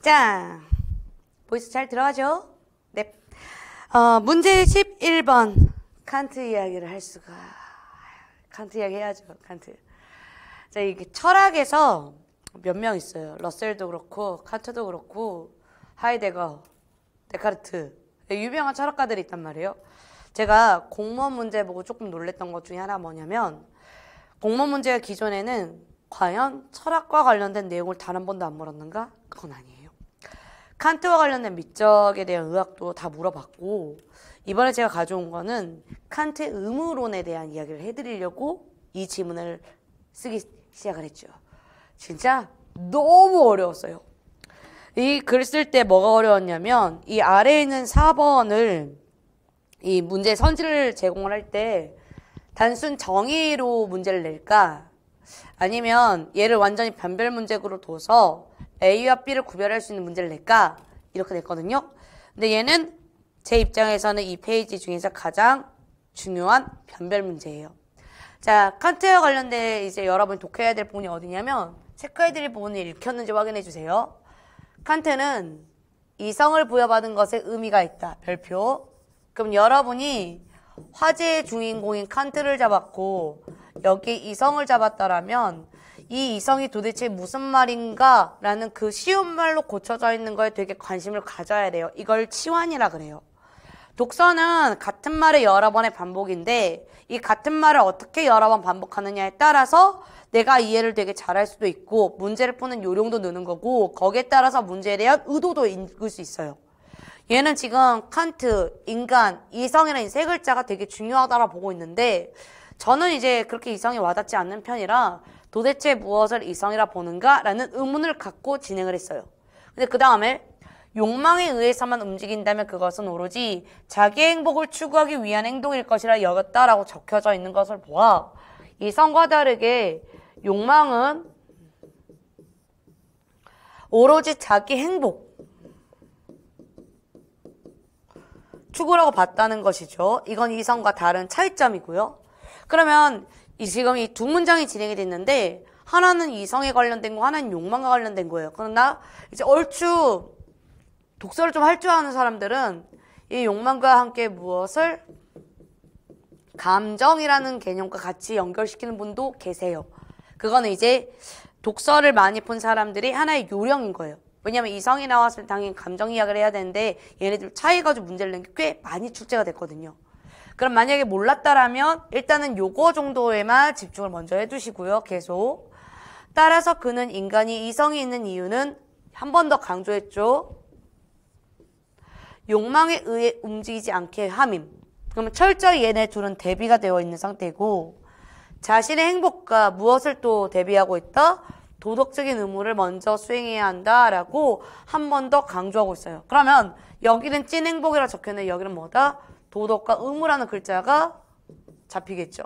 자, 보이스 잘 들어가죠? 네. 어, 문제 11번. 칸트 이야기를 할 수가. 칸트 이야기 해야죠, 칸트. 자, 이게 철학에서 몇 명 있어요. 러셀도 그렇고, 칸트도 그렇고, 하이데거, 데카르트. 유명한 철학가들이 있단 말이에요. 제가 공무원 문제 보고 조금 놀랬던 것 중에 하나 뭐냐면, 공무원 문제가 기존에는 과연 철학과 관련된 내용을 단 한 번도 안 물었는가? 그건 아니에요. 칸트와 관련된 미적에 대한 의학도 다 물어봤고 이번에 제가 가져온 거는 칸트의 의무론에 대한 이야기를 해드리려고 이 지문을 쓰기 시작을 했죠. 진짜 너무 어려웠어요. 이글을쓸때 뭐가 어려웠냐면 이 아래에 있는 4번을 이 문제 선지를 제공을 할 때 단순 정의로 문제를 낼까 아니면 얘를 완전히 변별 문제로 둬서 A와 B를 구별할 수 있는 문제를 낼까? 이렇게 냈거든요. 근데 얘는 제 입장에서는 이 페이지 중에서 가장 중요한 변별 문제예요. 자, 칸트와 관련된 이제 여러분이 독해야 될 부분이 어디냐면 체크해드릴 부분을 읽혔는지 확인해주세요. 칸트는 이성을 부여받은 것에 의미가 있다. 별표. 그럼 여러분이 화제의 주인공인 칸트를 잡았고 여기 이성을 잡았다라면 이 이성이 도대체 무슨 말인가 라는 그 쉬운 말로 고쳐져 있는 거에 되게 관심을 가져야 돼요. 이걸 치환이라 그래요. 독서는 같은 말을 여러 번의 반복인데 이 같은 말을 어떻게 여러 번 반복하느냐에 따라서 내가 이해를 되게 잘할 수도 있고 문제를 푸는 요령도 느는 거고 거기에 따라서 문제에 대한 의도도 읽을 수 있어요. 얘는 지금 칸트, 인간, 이성이라는 세 글자가 되게 중요하다고 보고 있는데 저는 이제 그렇게 이성이 와닿지 않는 편이라 도대체 무엇을 이성이라 보는가? 라는 의문을 갖고 진행을 했어요. 근데 그 다음에 욕망에 의해서만 움직인다면 그것은 오로지 자기 행복을 추구하기 위한 행동일 것이라 여겼다라고 적혀져 있는 것을 보아 이성과 다르게 욕망은 오로지 자기 행복 추구라고 봤다는 것이죠. 이건 이성과 다른 차이점이고요. 그러면 이 지금 이 두 문장이 진행이 됐는데 하나는 이성에 관련된 거, 하나는 욕망과 관련된 거예요. 그러나 이제 얼추 독서를 좀 할 줄 아는 사람들은 이 욕망과 함께 무엇을 감정이라는 개념과 같이 연결시키는 분도 계세요. 그거는 이제 독서를 많이 본 사람들이 하나의 요령인 거예요. 왜냐하면 이성이 나왔을 때 당연히 감정 이야기를 해야 되는데 얘네들 차이가 좀 문제를 낸 게 꽤 많이 출제가 됐거든요. 그럼 만약에 몰랐다라면 일단은 요거 정도에만 집중을 먼저 해주시고요. 계속. 따라서 그는 인간이 이성이 있는 이유는 한 번 더 강조했죠. 욕망에 의해 움직이지 않게 함임. 그러면 철저히 얘네 둘은 대비가 되어 있는 상태고 자신의 행복과 무엇을 또 대비하고 있다? 도덕적인 의무를 먼저 수행해야 한다라고 한 번 더 강조하고 있어요. 그러면 여기는 찐 행복이라 적혀있는데 여기는 뭐다? 도덕과 의무라는 글자가 잡히겠죠.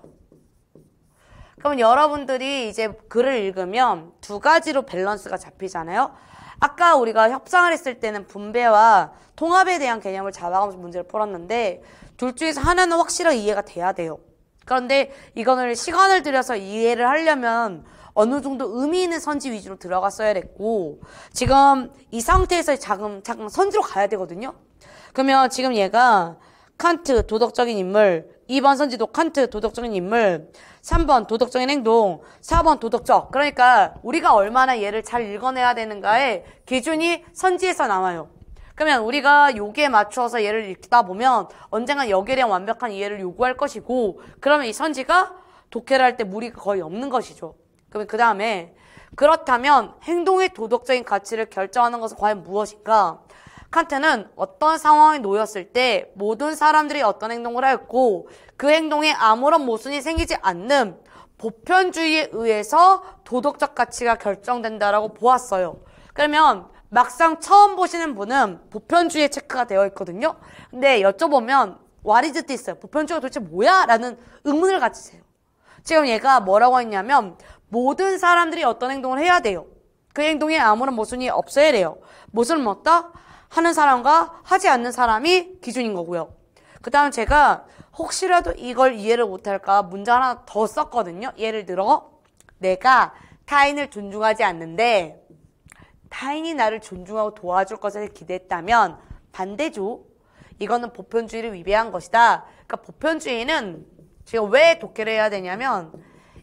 그러면 여러분들이 이제 글을 읽으면 두 가지로 밸런스가 잡히잖아요. 아까 우리가 협상을 했을 때는 분배와 통합에 대한 개념을 잡아가면서 문제를 풀었는데 둘 중에서 하나는 확실하게 이해가 돼야 돼요. 그런데 이거는 시간을 들여서 이해를 하려면 어느 정도 의미 있는 선지 위주로 들어갔어야 됐고 지금 이 상태에서 자금 잠깐 선지로 가야 되거든요. 그러면 지금 얘가 칸트 도덕적인 인물, 2번 선지도 칸트 도덕적인 인물, 3번 도덕적인 행동, 4번 도덕적. 그러니까 우리가 얼마나 얘를 잘 읽어내야 되는가의 기준이 선지에서 나와요. 그러면 우리가 여기에맞추어서 얘를 읽다 보면 언젠가 여기에 대한 완벽한 이해를 요구할 것이고 그러면 이 선지가 독해를 할 때 무리가 거의 없는 것이죠. 그러면 그 다음에 그렇다면 행동의 도덕적인 가치를 결정하는 것은 과연 무엇인가? 칸트는 어떤 상황에 놓였을 때 모든 사람들이 어떤 행동을 했고 그 행동에 아무런 모순이 생기지 않는 보편주의에 의해서 도덕적 가치가 결정된다라고 보았어요. 그러면 막상 처음 보시는 분은 보편주의 체크가 되어 있거든요. 근데 여쭤보면 와리즈 티 있어요. 보편주의가 도대체 뭐야? 라는 의문을 가지세요. 지금 얘가 뭐라고 했냐면 모든 사람들이 어떤 행동을 해야 돼요. 그 행동에 아무런 모순이 없어야 돼요. 모순은 없다? 하는 사람과 하지 않는 사람이 기준인 거고요. 그 다음 제가 혹시라도 이걸 이해를 못할까 문자 하나 더 썼거든요. 예를 들어 내가 타인을 존중하지 않는데 타인이 나를 존중하고 도와줄 것을 기대했다면 반대죠. 이거는 보편주의를 위배한 것이다. 그러니까 보편주의는 제가 왜 독해를 해야 되냐면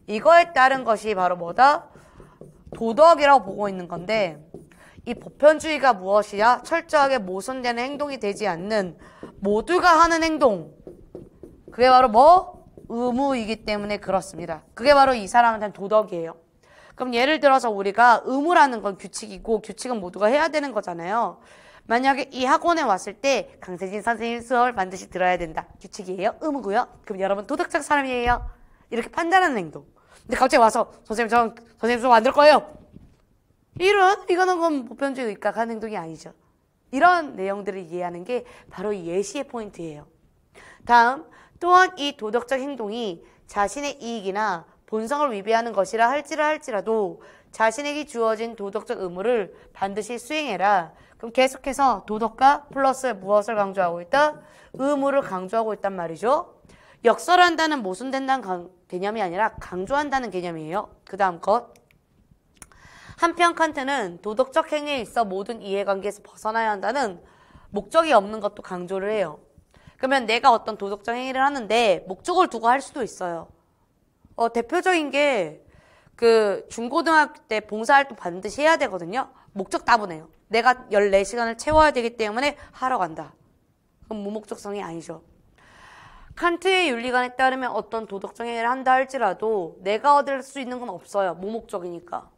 이거에 따른 것이 바로 뭐다? 도덕이라고 보고 있는 건데 이 보편주의가 무엇이야? 철저하게 모순되는 행동이 되지 않는 모두가 하는 행동. 그게 바로 뭐? 의무이기 때문에 그렇습니다. 그게 바로 이 사람한테는 도덕이에요. 그럼 예를 들어서 우리가 의무라는 건 규칙이고 규칙은 모두가 해야 되는 거잖아요. 만약에 이 학원에 왔을 때 강세진 선생님 수업을 반드시 들어야 된다. 규칙이에요? 의무고요? 그럼 여러분 도덕적 사람이에요? 이렇게 판단하는 행동. 근데 갑자기 와서 선생님 저 선생님 수업 안 들 거예요. 이런 이거는 그건 보편적 입각한 행동이 아니죠. 이런 내용들을 이해하는 게 바로 예시의 포인트예요. 다음 또한 이 도덕적 행동이 자신의 이익이나 본성을 위배하는 것이라 할지라 할지라도 자신에게 주어진 도덕적 의무를 반드시 수행해라. 그럼 계속해서 도덕과 플러스 무엇을 강조하고 있다? 의무를 강조하고 있단 말이죠. 역설한다는 모순된다는 개념이 아니라 강조한다는 개념이에요. 그 다음 것. 한편 칸트는 도덕적 행위에 있어 모든 이해관계에서 벗어나야 한다는 목적이 없는 것도 강조를 해요. 그러면 내가 어떤 도덕적 행위를 하는데 목적을 두고 할 수도 있어요. 어, 대표적인 게 그 중고등학교 때 봉사활동 반드시 해야 되거든요. 목적 따분해요. 내가 14시간을 채워야 되기 때문에 하러 간다. 그건 무목적성이 아니죠. 칸트의 윤리관에 따르면 어떤 도덕적 행위를 한다 할지라도 내가 얻을 수 있는 건 없어요. 무목적이니까.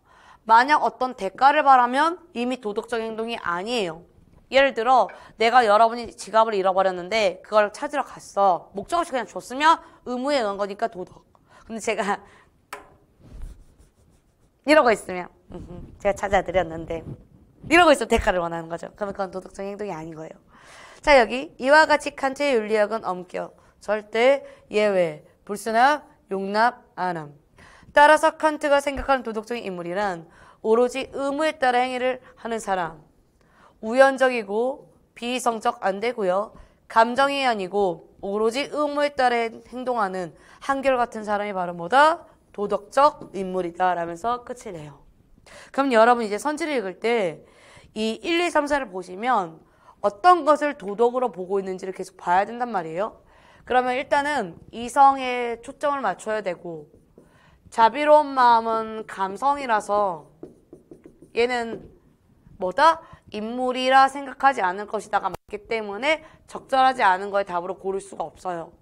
만약 어떤 대가를 바라면 이미 도덕적 행동이 아니에요. 예를 들어 내가 여러분이 지갑을 잃어버렸는데 그걸 찾으러 갔어. 목적 없이 그냥 줬으면 의무에 의한 거니까 도덕. 근데 제가 이러고 있으면 제가 찾아드렸는데 이러고 있어 대가를 원하는 거죠. 그러면 그건 도덕적 행동이 아닌 거예요. 자 여기 이와 같이 칸트의 윤리학은 엄격, 절대, 예외, 불순함, 용납, 안함. 따라서 칸트가 생각하는 도덕적인 인물이란 오로지 의무에 따라 행위를 하는 사람. 우연적이고 비이성적 안 되고요. 감정이 아니고 오로지 의무에 따라 행동하는 한결같은 사람이 바로 뭐다? 도덕적 인물이다. 라면서 끝을 내요. 그럼 여러분 이제 선지를 읽을 때 이 1, 2, 3, 4를 보시면 어떤 것을 도덕으로 보고 있는지를 계속 봐야 된단 말이에요. 그러면 일단은 이성에 초점을 맞춰야 되고 자비로운 마음은 감성이라서 얘는 뭐다? 인물이라 생각하지 않을 것이다가 맞기 때문에 적절하지 않은 거에 답으로 고를 수가 없어요.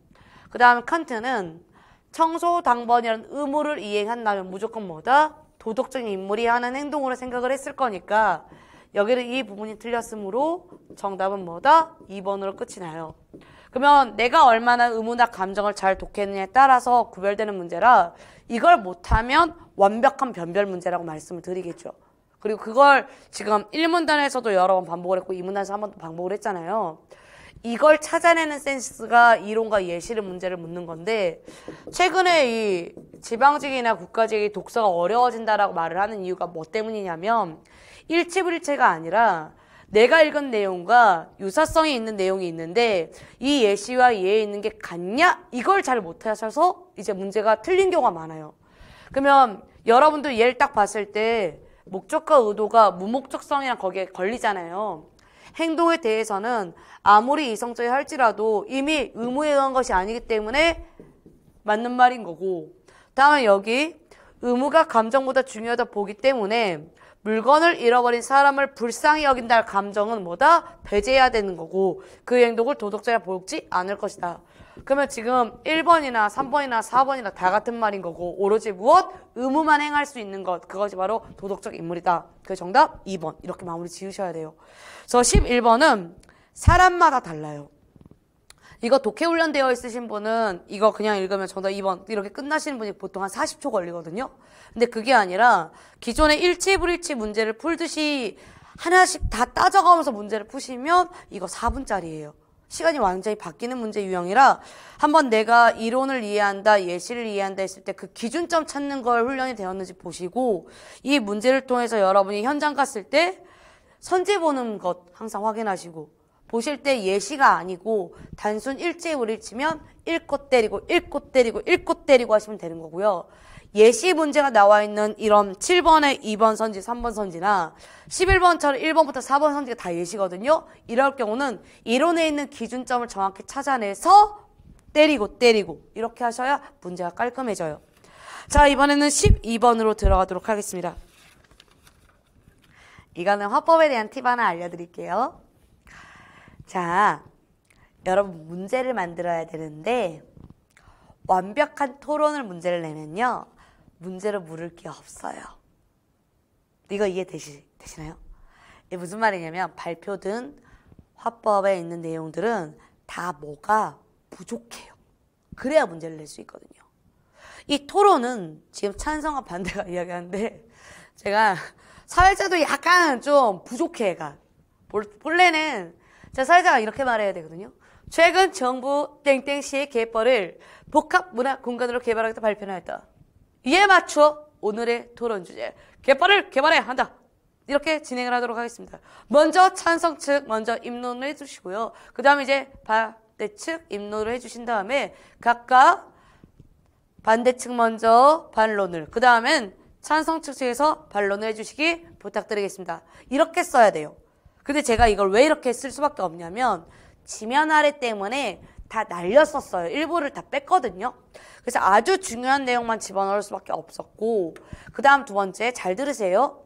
그 다음 칸트는 청소 당번이라는 의무를 이행한다면 무조건 뭐다? 도덕적인 인물이 하는 행동으로 생각을 했을 거니까 여기는 이 부분이 틀렸으므로 정답은 뭐다? 2번으로 끝이 나요. 그러면 내가 얼마나 의무나 감정을 잘 독했느냐에 따라서 구별되는 문제라 이걸 못하면 완벽한 변별 문제라고 말씀을 드리겠죠. 그리고 그걸 지금 1문단에서도 여러 번 반복을 했고 2문단에서 한번 반복을 했잖아요. 이걸 찾아내는 센스가 이론과 예시를 문제를 묻는 건데 최근에 이 지방직이나 국가직이 독서가 어려워진다라고 말을 하는 이유가 뭐 때문이냐면 일치불체가 아니라 내가 읽은 내용과 유사성이 있는 내용이 있는데 이 예시와 이에 있는 게 같냐? 이걸 잘 못하셔서 이제 문제가 틀린 경우가 많아요. 그러면 여러분도 예를딱 봤을 때 목적과 의도가 무목적성이랑 거기에 걸리잖아요. 행동에 대해서는 아무리 이성적이 할지라도 이미 의무에 의한 것이 아니기 때문에 맞는 말인 거고 다음에 여기 의무가 감정보다 중요하다 보기 때문에 물건을 잃어버린 사람을 불쌍히 여긴다 할 감정은 뭐다? 배제해야 되는 거고 그 행동을 도덕자라 보지 않을 것이다. 그러면 지금 1번이나 3번이나 4번이나 다 같은 말인 거고 오로지 무엇? 의무만 행할 수 있는 것 그것이 바로 도덕적 인물이다. 그 정답 2번 이렇게 마무리 지으셔야 돼요. 그래서 11번은 사람마다 달라요. 이거 독해 훈련되어 있으신 분은 이거 그냥 읽으면 정답 2번 이렇게 끝나시는 분이 보통 한 40초 걸리거든요. 근데 그게 아니라 기존의 일치불일치 문제를 풀듯이 하나씩 다 따져가면서 문제를 푸시면 이거 4분짜리예요. 시간이 완전히 바뀌는 문제 유형이라 한번 내가 이론을 이해한다, 예시를 이해한다 했을 때 그 기준점 찾는 걸 훈련이 되었는지 보시고 이 문제를 통해서 여러분이 현장 갔을 때 선제 보는 것 항상 확인하시고 보실 때 예시가 아니고 단순 일제우리를 치면 일꽃 때리고 일꽃 때리고 일꽃 때리고 하시면 되는 거고요. 예시 문제가 나와 있는 이런 7번의 2번 선지, 3번 선지나 11번처럼 1번부터 4번 선지가 다 예시거든요. 이럴 경우는 이론에 있는 기준점을 정확히 찾아내서 때리고 때리고 이렇게 하셔야 문제가 깔끔해져요. 자, 이번에는 12번으로 들어가도록 하겠습니다. 이거는 화법에 대한 팁 하나 알려드릴게요. 자, 여러분 문제를 만들어야 되는데 완벽한 토론을 문제를 내면요. 문제로 물을 게 없어요. 이거 이해되시, 되시나요? 이게 무슨 말이냐면 발표된 화법에 있는 내용들은 다 뭐가 부족해요. 그래야 문제를 낼 수 있거든요. 이 토론은 지금 찬성과 반대가 이야기하는데 제가 사회자도 약간 좀 부족해가. 본래는 자, 사회자가 이렇게 말해야 되거든요. 최근 정부 땡땡시의 개벌을 복합문화 공간으로 개발하겠다 발표하였다. 이에 맞춰 오늘의 토론 주제, 개벌을 개발해야 한다. 이렇게 진행을 하도록 하겠습니다. 먼저 찬성 측 먼저 입론을 해주시고요. 그 다음에 이제 반대 측 입론을 해주신 다음에 각각 반대 측 먼저 반론을, 그 다음엔 찬성 측에서 반론을 해주시기 부탁드리겠습니다. 이렇게 써야 돼요. 근데 제가 이걸 왜 이렇게 쓸 수밖에 없냐면 지면 아래 때문에 다 날렸었어요. 일부를 다 뺐거든요. 그래서 아주 중요한 내용만 집어넣을 수밖에 없었고 그 다음 두 번째 잘 들으세요.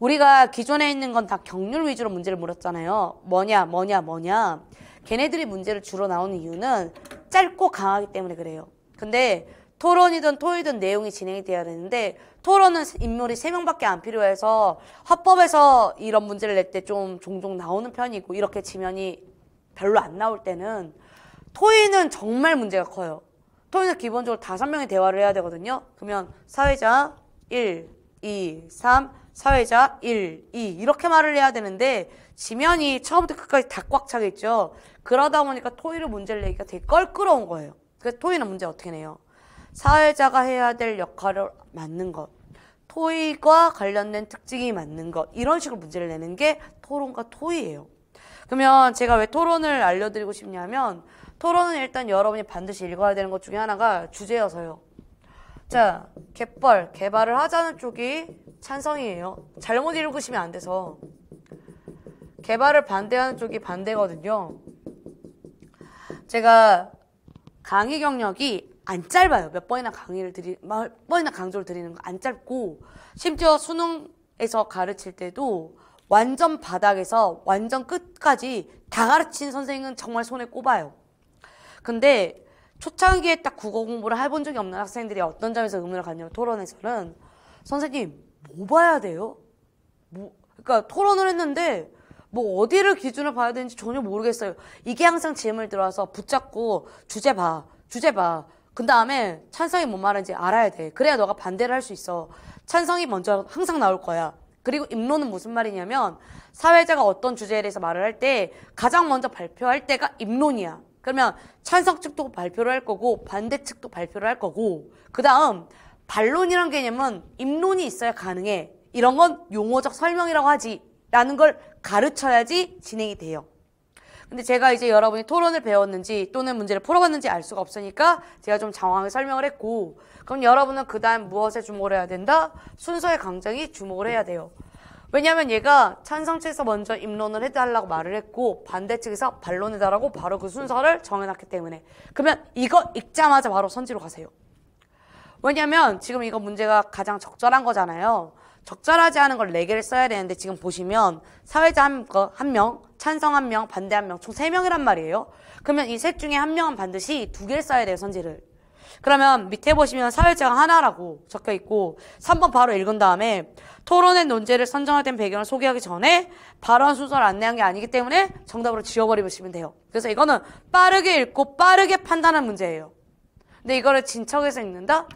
우리가 기존에 있는 건 다 경률 위주로 문제를 물었잖아요. 뭐냐 뭐냐 뭐냐 걔네들이 문제를 주로 나오는 이유는 짧고 강하기 때문에 그래요. 근데 토론이든 토의든 내용이 진행이 돼야 되는데 토론은 인물이 세명밖에안 필요해서 화법에서 이런 문제를 낼 때 좀 종종 나오는 편이고 이렇게 지면이 별로 안 나올 때는 토의는 정말 문제가 커요. 토의는 기본적으로 다섯 명이 대화를 해야 되거든요. 그러면 사회자 1, 2, 3, 사회자 1, 2 이렇게 말을 해야 되는데 지면이 처음부터 끝까지 다 꽉 차겠죠. 그러다 보니까 토의를 문제를 내기가 되게 껄끄러운 거예요. 그래서 토의는 문제 어떻게 내요? 사회자가 해야 될 역할을 맞는 것, 토의와 관련된 특징이 맞는 것, 이런 식으로 문제를 내는 게 토론과 토의예요. 그러면 제가 왜 토론을 알려드리고 싶냐면, 토론은 일단 여러분이 반드시 읽어야 되는 것 중에 하나가 주제여서요. 자, 갯벌, 개발을 하자는 쪽이 찬성이에요. 잘못 읽으시면 안 돼서. 개발을 반대하는 쪽이 반대거든요. 제가 강의 경력이 안 짧아요. 몇 번이나 강의를 드리, 몇 번이나 강조를 드리는 거 안 짧고, 심지어 수능에서 가르칠 때도 완전 바닥에서 완전 끝까지 다 가르친 선생은 님 정말 손에 꼽아요. 근데 초창기에 딱 국어 공부를 해본 적이 없는 학생들이 어떤 점에서 의문을 갖냐면 토론에서는 선생님, 뭐 봐야 돼요? 뭐, 그러니까 토론을 했는데 뭐 어디를 기준으로 봐야 되는지 전혀 모르겠어요. 이게 항상 질문을 들어와서 붙잡고 주제 봐, 주제 봐, 그 다음에 찬성이 뭔 말인지 알아야 돼. 그래야 너가 반대를 할 수 있어. 찬성이 먼저 항상 나올 거야. 그리고 입론은 무슨 말이냐면 사회자가 어떤 주제에 대해서 말을 할 때 가장 먼저 발표할 때가 입론이야. 그러면 찬성 측도 발표를 할 거고 반대 측도 발표를 할 거고 그 다음 반론이란 개념은 입론이 있어야 가능해. 이런 건 용어적 설명이라고 하지. 라는 걸 가르쳐야지 진행이 돼요. 근데 제가 이제 여러분이 토론을 배웠는지 또는 문제를 풀어봤는지 알 수가 없으니까 제가 좀장황을 설명을 했고 그럼 여러분은 그 다음 무엇에 주목을 해야 된다? 순서의 강정이 주목을 해야 돼요. 왜냐하면 얘가 찬성 측에서 먼저 입론을 해달라고 말을 했고 반대 측에서 반론해달라고 바로 그 순서를 정해놨기 때문에 그러면 이거 읽자마자 바로 선지로 가세요. 왜냐면 지금 이거 문제가 가장 적절한 거잖아요. 적절하지 않은 걸 네개를 써야 되는데 지금 보시면 사회자 한, 한 명, 찬성 한 명, 반대 한 명, 총 세명이란 말이에요. 그러면 이 셋 중에 한 명은 반드시 두 개를 써야 돼요, 선지를. 그러면 밑에 보시면 사회자가 하나라고 적혀 있고 3번 바로 읽은 다음에 토론의 논제를 선정할 된 배경을 소개하기 전에 발언 순서를 안내한 게 아니기 때문에 정답으로 지워버리시면 돼요. 그래서 이거는 빠르게 읽고 빠르게 판단한 문제예요. 근데 이거를 진척에서 읽는다?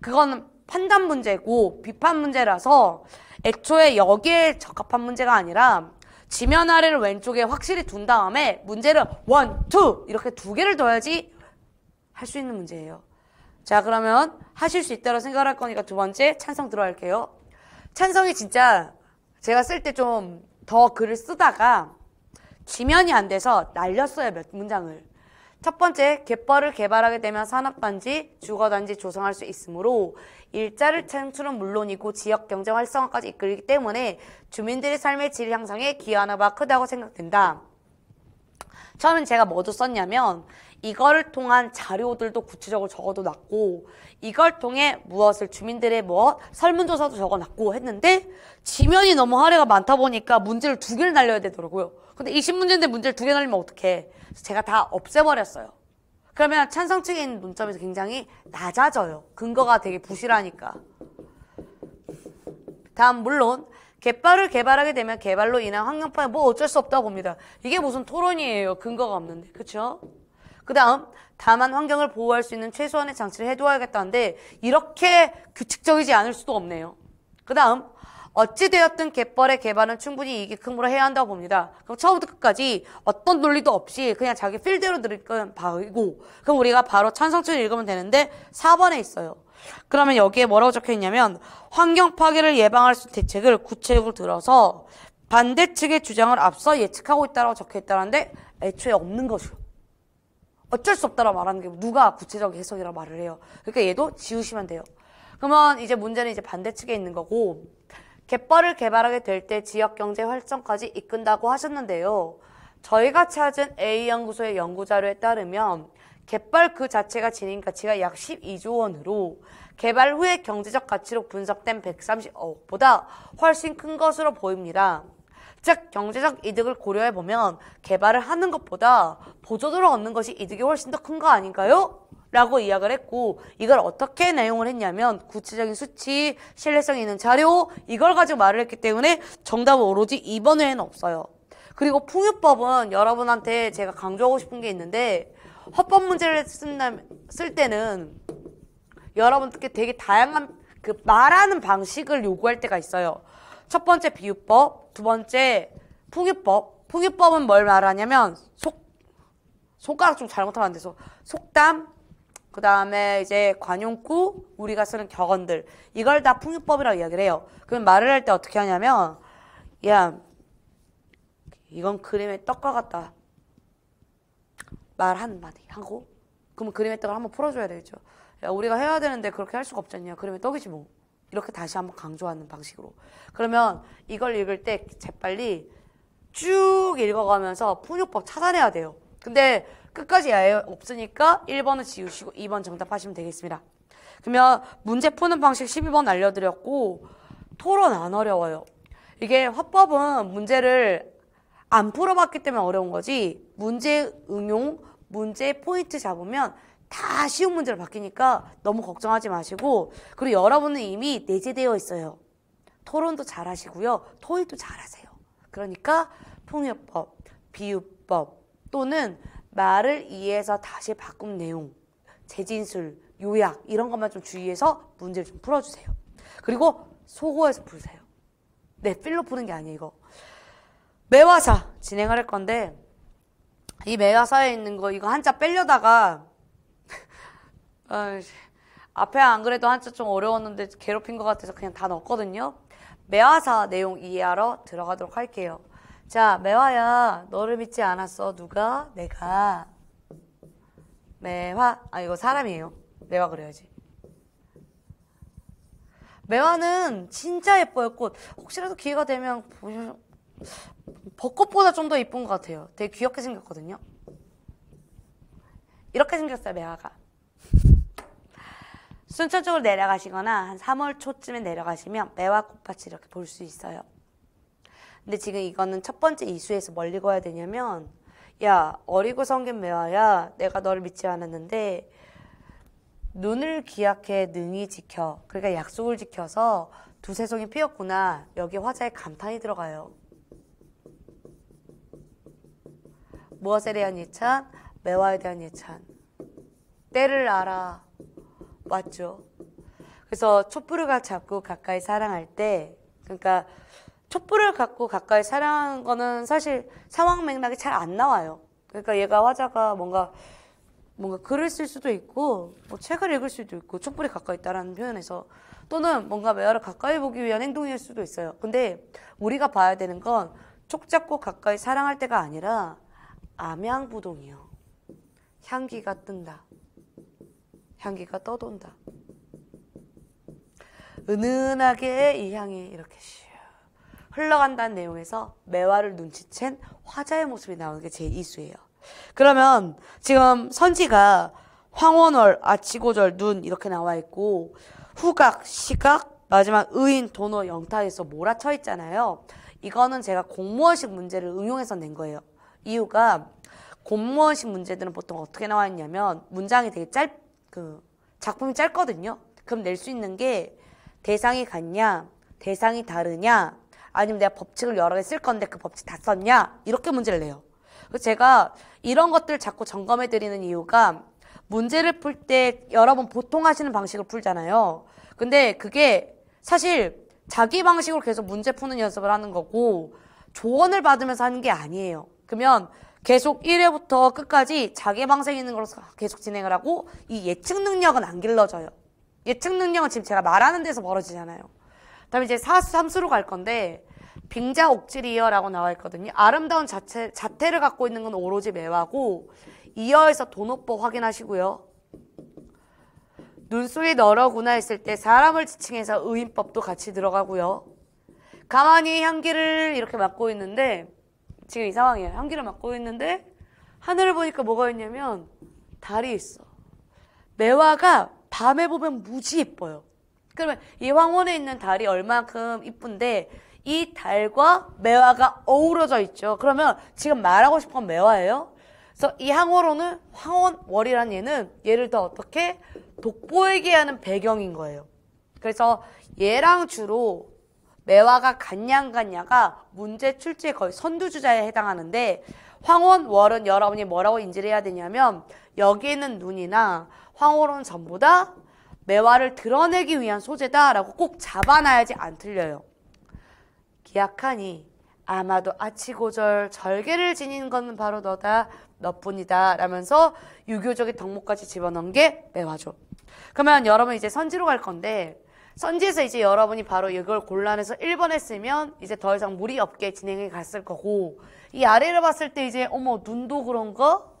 그거는 판단 문제고 비판 문제라서 애초에 여기에 적합한 문제가 아니라 지면 아래를 왼쪽에 확실히 둔 다음에 문제를 원, 투 이렇게 두 개를 둬야지 할 수 있는 문제예요. 자 그러면 하실 수 있다고 생각할 거니까 두 번째 찬성 들어갈게요. 찬성이 진짜 제가 쓸 때 좀 더 글을 쓰다가 지면이 안 돼서 날렸어요 몇 문장을. 첫 번째, 갯벌을 개발하게 되면 산업단지, 주거단지 조성할 수 있으므로 일자를 창출은 물론이고 지역경제 활성화까지 이끌기 때문에 주민들의 삶의 질 향상에 기여하는 바가 크다고 생각된다. 처음엔 제가 뭐도 썼냐면 이걸 통한 자료들도 구체적으로 적어도 놨고 이걸 통해 무엇을 주민들의 뭐 설문조사도 적어놨고 했는데 지면이 너무 할애가 많다 보니까 문제를 두 개를 날려야 되더라고요. 근데 2 0 문제인데 문제를 두 개 날리면 어떡해. 제가 다 없애버렸어요. 그러면 찬성 측에 있는 논점에서 굉장히 낮아져요. 근거가 되게 부실하니까. 다음 물론 갯바를 개발하게 되면 개발로 인한 환경 파괴 뭐 어쩔 수 없다고 봅니다. 이게 무슨 토론이에요. 근거가 없는데. 그렇죠? 그 다음 다만 환경을 보호할 수 있는 최소한의 장치를 해두어야겠다는데 이렇게 규칙적이지 않을 수도 없네요. 그 다음 어찌되었든 갯벌의 개발은 충분히 이익이 크므로 해야 한다고 봅니다. 그럼 처음부터 끝까지 어떤 논리도 없이 그냥 자기 필대로 들은 바이고 그럼 우리가 바로 찬성문을 읽으면 되는데 4번에 있어요. 그러면 여기에 뭐라고 적혀 있냐면 환경 파괴를 예방할 수 있는 대책을 구체적으로 들어서 반대 측의 주장을 앞서 예측하고 있다라고 적혀 있다는데 애초에 없는 것이요. 어쩔 수 없다라 고 말하는 게 누가 구체적 해석이라 고 말을 해요. 그러니까 얘도 지우시면 돼요. 그러면 이제 문제는 이제 반대측에 있는 거고 갯벌을 개발하게 될 때 지역 경제 활성까지 이끈다고 하셨는데요. 저희가 찾은 A 연구소의 연구 자료에 따르면 갯벌 그 자체가 지닌 가치가 약 12조 원으로 개발 후의 경제적 가치로 분석된 130억보다 훨씬 큰 것으로 보입니다. 즉 경제적 이득을 고려해 보면 개발을 하는 것보다 보조도를 얻는 것이 이득이 훨씬 더 큰 거 아닌가요? 라고 이야기를 했고 이걸 어떻게 내용을 했냐면 구체적인 수치, 신뢰성 있는 자료 이걸 가지고 말을 했기 때문에 정답은 오로지 이번 외에는 없어요. 그리고 풍유법은 여러분한테 제가 강조하고 싶은 게 있는데 헌법 문제를 쓴다, 쓸 때는 여러분께 되게 다양한 그 말하는 방식을 요구할 때가 있어요. 첫 번째 비유법, 두 번째 풍유법풍유법은뭘 말하냐면 속 손가락 좀 잘못하면 안 돼서 속담, 그 다음에 이제 관용구, 우리가 쓰는 격언들 이걸 다 풍유법이라고 이야기를 해요. 그럼 말을 할 때 어떻게 하냐면 야 이건 그림의 떡과 같다. 말 한마디 하고 그러면 그림의 떡을 한번 풀어줘야 되겠죠. 야 우리가 해야 되는데 그렇게 할 수가 없잖냐. 그림의 떡이지 뭐. 이렇게 다시 한번 강조하는 방식으로. 그러면 이걸 읽을 때 재빨리 쭉 읽어가면서 훈육법 찾아내야 돼요. 근데 끝까지 야해 없으니까 1번은 지우시고 2번 정답하시면 되겠습니다. 그러면 문제 푸는 방식 12번 알려드렸고 토론 안 어려워요. 이게 화법은 문제를 안 풀어봤기 때문에 어려운 거지 문제 응용, 문제 포인트 잡으면 다 쉬운 문제로 바뀌니까 너무 걱정하지 마시고 그리고 여러분은 이미 내재되어 있어요. 토론도 잘하시고요. 토익도 잘하세요. 그러니까 통역법, 비유법 또는 말을 이해해서 다시 바꾼 내용, 재진술, 요약 이런 것만 좀 주의해서 문제를 좀 풀어주세요. 그리고 소고에서 풀세요. 네, 필로 푸는 게 아니에요, 이거. 매화사 진행을 할 건데 이 매화사에 있는 거 이거 한자 빼려다가 어, 앞에 안 그래도 한자 좀 어려웠는데 괴롭힌 것 같아서 그냥 다 넣었거든요. 매화사 내용 이해하러 들어가도록 할게요. 자, 매화야, 너를 믿지 않았어. 누가? 내가. 매화. 아, 이거 사람이에요. 매화 그래야지. 매화는 진짜 예뻐요, 꽃. 혹시라도 기회가 되면, 벚꽃보다 좀 더 예쁜 것 같아요. 되게 귀엽게 생겼거든요. 이렇게 생겼어요, 매화가. 순천 적으로 내려가시거나 한 3월 초쯤에 내려가시면 매화 꽃밭이 이렇게 볼 수 있어요. 근데 지금 이거는 첫 번째 이슈에서 뭘 읽어야 되냐면 야 어리고 성긴 매화야 내가 너를 믿지 않았는데 눈을 기약해 능히 지켜 그러니까 약속을 지켜서 두세 송이 피었구나 여기 화자의 감탄이 들어가요. 무엇에 대한 예찬? 매화에 대한 예찬. 때를 알아. 왔죠. 그래서 촛불을 잡고 가까이 사랑할 때, 그러니까 촛불을 갖고 가까이 사랑하는 거는 사실 상황 맥락이 잘 안 나와요. 그러니까 얘가 화자가 뭔가 뭔가 글을 쓸 수도 있고 뭐 책을 읽을 수도 있고 촛불이 가까이 있다라는 표현에서 또는 뭔가 매화를 가까이 보기 위한 행동일 수도 있어요. 근데 우리가 봐야 되는 건촉 잡고 가까이 사랑할 때가 아니라 암양부동이요. 향기가 뜬다. 향기가 떠돈다. 은은하게 이 향이 이렇게 흘러간다는 내용에서 매화를 눈치챈 화자의 모습이 나오는 게 제2수예요. 그러면 지금 선지가 황원월, 아치고절, 눈 이렇게 나와 있고 후각, 시각, 마지막 의인, 도너, 영타에서 몰아쳐 있잖아요. 이거는 제가 공무원식 문제를 응용해서 낸 거예요. 이유가 공무원식 문제들은 보통 어떻게 나와 있냐면 문장이 되게 짧그 작품이 짧거든요. 그럼 낼 수 있는 게 대상이 같냐, 대상이 다르냐, 아니면 내가 법칙을 여러 개 쓸 건데 그 법칙 다 썼냐 이렇게 문제를 내요. 그래서 제가 이런 것들 을 자꾸 점검해 드리는 이유가 문제를 풀 때 여러분 보통 하시는 방식을 풀잖아요. 근데 그게 사실 자기 방식으로 계속 문제 푸는 연습을 하는 거고 조언을 받으면서 하는 게 아니에요. 그러면 계속 1회부터 끝까지 자기 방생 있는 걸로 계속 진행을 하고 이 예측 능력은 안 길러져요. 예측 능력은 지금 제가 말하는 데서 벌어지잖아요. 다음에 이제 사수 삼수로 갈 건데 빙자 옥질이여라고 나와 있거든요. 아름다운 자체, 자태를 갖고 있는 건 오로지 매화고 이어에서 돈오보 확인하시고요. 눈속에 너러구나 했을 때 사람을 지칭해서 의인법도 같이 들어가고요. 가만히 향기를 이렇게 맡고 있는데 지금 이 상황이에요. 향기를 맡고 있는데 하늘을 보니까 뭐가 있냐면 달이 있어. 매화가 밤에 보면 무지 예뻐요. 그러면 이 황혼에 있는 달이 얼만큼 이쁜데 이 달과 매화가 어우러져 있죠. 그러면 지금 말하고 싶은 건 매화예요. 그래서 이 항어로는 황혼월이라는 얘는 얘를 더 어떻게 돋보이게 하는 배경인 거예요. 그래서 얘랑 주로 매화가 같냐 갔냐가 문제 출제 거의 선두주자에 해당하는데 황혼, 월은 여러분이 뭐라고 인지를 해야 되냐면 여기에는 눈이나 황홀은 전보다 매화를 드러내기 위한 소재다라고 꼭 잡아놔야지 안 틀려요. 기약하니 아마도 아치고절 절개를 지닌 건 바로 너다 너뿐이다 라면서 유교적인 덕목까지 집어넣은 게 매화죠. 그러면 여러분 이제 선지로 갈 건데 선지에서 이제 여러분이 바로 이걸 곤란해서 1번 했으면 이제 더 이상 무리 없게 진행해 갔을 거고 이 아래를 봤을 때 이제 어머 눈도 그런 거?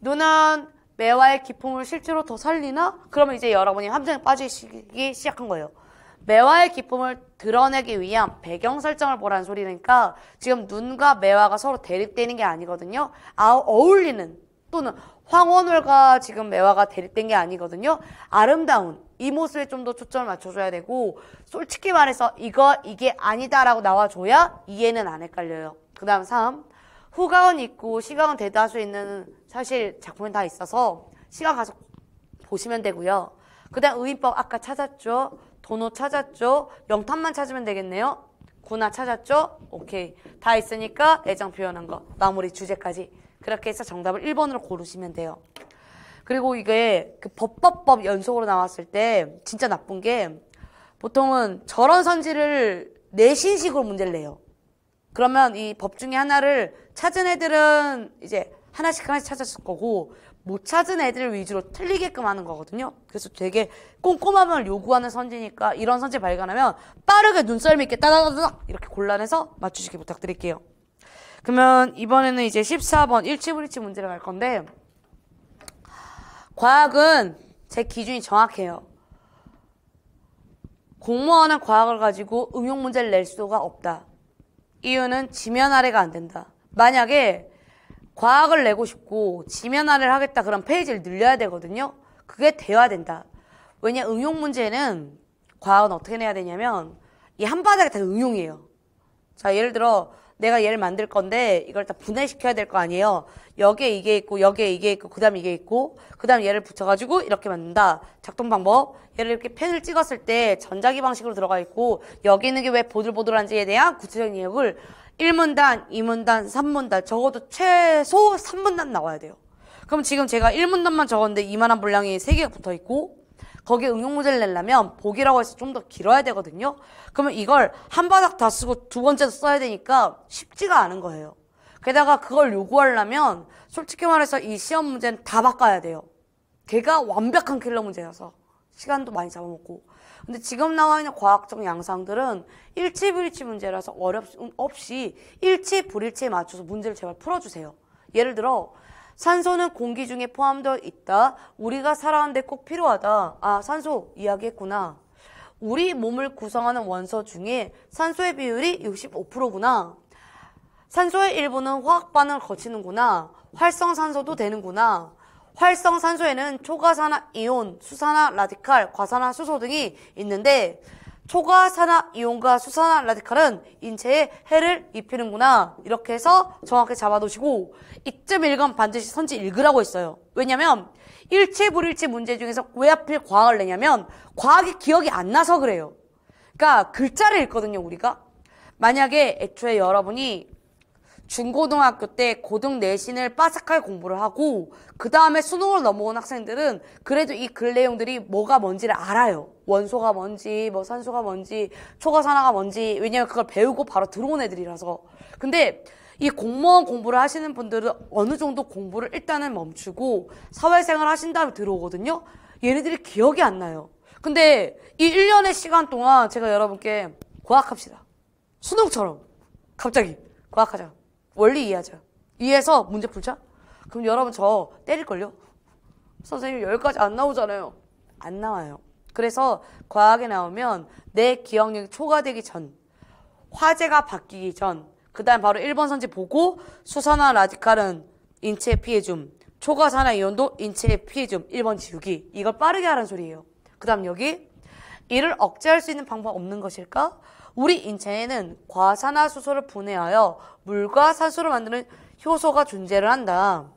눈은 매화의 기품을 실제로 더 살리나? 그러면 이제 여러분이 함정에 빠지기 시작한 거예요. 매화의 기품을 드러내기 위한 배경 설정을 보라는 소리니까 지금 눈과 매화가 서로 대립되는 게 아니거든요. 아, 어울리는 또는 황혼을과 지금 매화가 대립된 게 아니거든요. 아름다운 이 모습에 좀 더 초점을 맞춰줘야 되고 솔직히 말해서 이거 이게 아니다라고 나와줘야 이해는 안 헷갈려요. 그 다음 3. 후가운 있고 시가운 대다수 있는 사실 작품이 다 있어서 시간 가서 보시면 되고요. 그 다음 의인법 아까 찾았죠? 도노 찾았죠? 영탄만 찾으면 되겠네요. 구나 찾았죠? 오케이. 다 있으니까 애정 표현한 거. 마무리 주제까지. 그렇게 해서 정답을 1번으로 고르시면 돼요. 그리고 이게 그 법법법 연속으로 나왔을 때 진짜 나쁜 게 보통은 저런 선지를 내신식으로 문제를 내요. 그러면 이 법 중에 하나를 찾은 애들은 이제 하나씩 하나씩 찾았을 거고 못 찾은 애들 위주로 틀리게끔 하는 거거든요. 그래서 되게 꼼꼼함을 요구하는 선지니까 이런 선지 발견하면 빠르게 눈썰미 있게 따다다닥 이렇게 골라내서 맞추시기 부탁드릴게요. 그러면 이번에는 이제 14번 일치불일치 문제를 갈 건데 과학은 제 기준이 정확해요. 공무원은 과학을 가지고 응용 문제를 낼 수가 없다. 이유는 지면 아래가 안 된다. 만약에 과학을 내고 싶고 지면 아래를 하겠다 그럼 페이지를 늘려야 되거든요. 그게 되어야 된다. 왜냐 응용 문제는 과학은 어떻게 내야 되냐면 이 한 바닥에 다 응용이에요. 자 예를 들어 내가 얘를 만들 건데 이걸 다 분해시켜야 될 거 아니에요. 여기에 이게 있고 여기에 이게 있고 그다음 이게 있고 그다음 얘를 붙여가지고 이렇게 만든다. 작동 방법. 얘를 이렇게 펜을 찍었을 때 전자기 방식으로 들어가 있고 여기 있는 게 왜 보들보들한지에 대한 구체적인 내용을 1문단, 2문단, 3문단 적어도 최소 3문단 나와야 돼요. 그럼 지금 제가 1문단만 적었는데 이만한 분량이 3개가 붙어 있고 거기에 응용 모델 내려면 보기라고 해서 좀 더 길어야 되거든요. 그러면 이걸 한 바닥 다 쓰고 두 번째도 써야 되니까 쉽지가 않은 거예요. 게다가 그걸 요구하려면 솔직히 말해서 이 시험 문제는 다 바꿔야 돼요. 걔가 완벽한 킬러 문제여서 시간도 많이 잡아먹고 근데 지금 나와 있는 과학적 양상들은 일치 불일치 문제라서 어렵 없이 일치 불일치에 맞춰서 문제를 제발 풀어주세요. 예를 들어 산소는 공기 중에 포함되어 있다. 우리가 살아가는데 꼭 필요하다. 아, 산소 이야기했구나. 우리 몸을 구성하는 원소 중에 산소의 비율이 65%구나. 산소의 일부는 화학 반응을 거치는구나. 활성산소도 되는구나. 활성산소에는 초가산화 이온, 수산화 라디칼, 과산화 수소 등이 있는데 초가산화 이온과 수산화 라디칼은 인체에 해를 입히는구나 이렇게 해서 정확히 잡아두시고 이쯤 읽으면 반드시 선지 읽으라고 했어요 왜냐면 일체불일체 문제 중에서 왜 하필 과학을 내냐면 과학이 기억이 안 나서 그래요 그러니까 글자를 읽거든요 우리가 만약에 애초에 여러분이 중고등학교 때 고등 내신을 빠삭할 공부를 하고 그 다음에 수능을 넘어온 학생들은 그래도 이 글 내용들이 뭐가 뭔지를 알아요 원소가 뭔지 뭐 산소가 뭔지 초과산화가 뭔지 왜냐면 그걸 배우고 바로 들어온 애들이라서 근데 이 공무원 공부를 하시는 분들은 어느 정도 공부를 일단은 멈추고 사회생활 하신 다음에 들어오거든요 얘네들이 기억이 안 나요 근데 이 1년의 시간 동안 제가 여러분께 과학합시다 수능처럼 갑자기 과학하자 원리 이해하자 이해해서 문제 풀자 그럼 여러분 저 때릴걸요 선생님 여기까지 안 나오잖아요 안 나와요 그래서 과학에 나오면 내 기억력이 초과되기 전, 화재가 바뀌기 전, 그 다음 바로 1번 선지 보고 수산화 라디칼은 인체에 피해줌, 초과산화 이온도 인체에 피해줌, 1번 지우기. 이걸 빠르게 하라는 소리예요. 그 다음 여기 이를 억제할 수 있는 방법 없는 것일까? 우리 인체에는 과산화수소를 분해하여 물과 산소를 만드는 효소가 존재를 한다.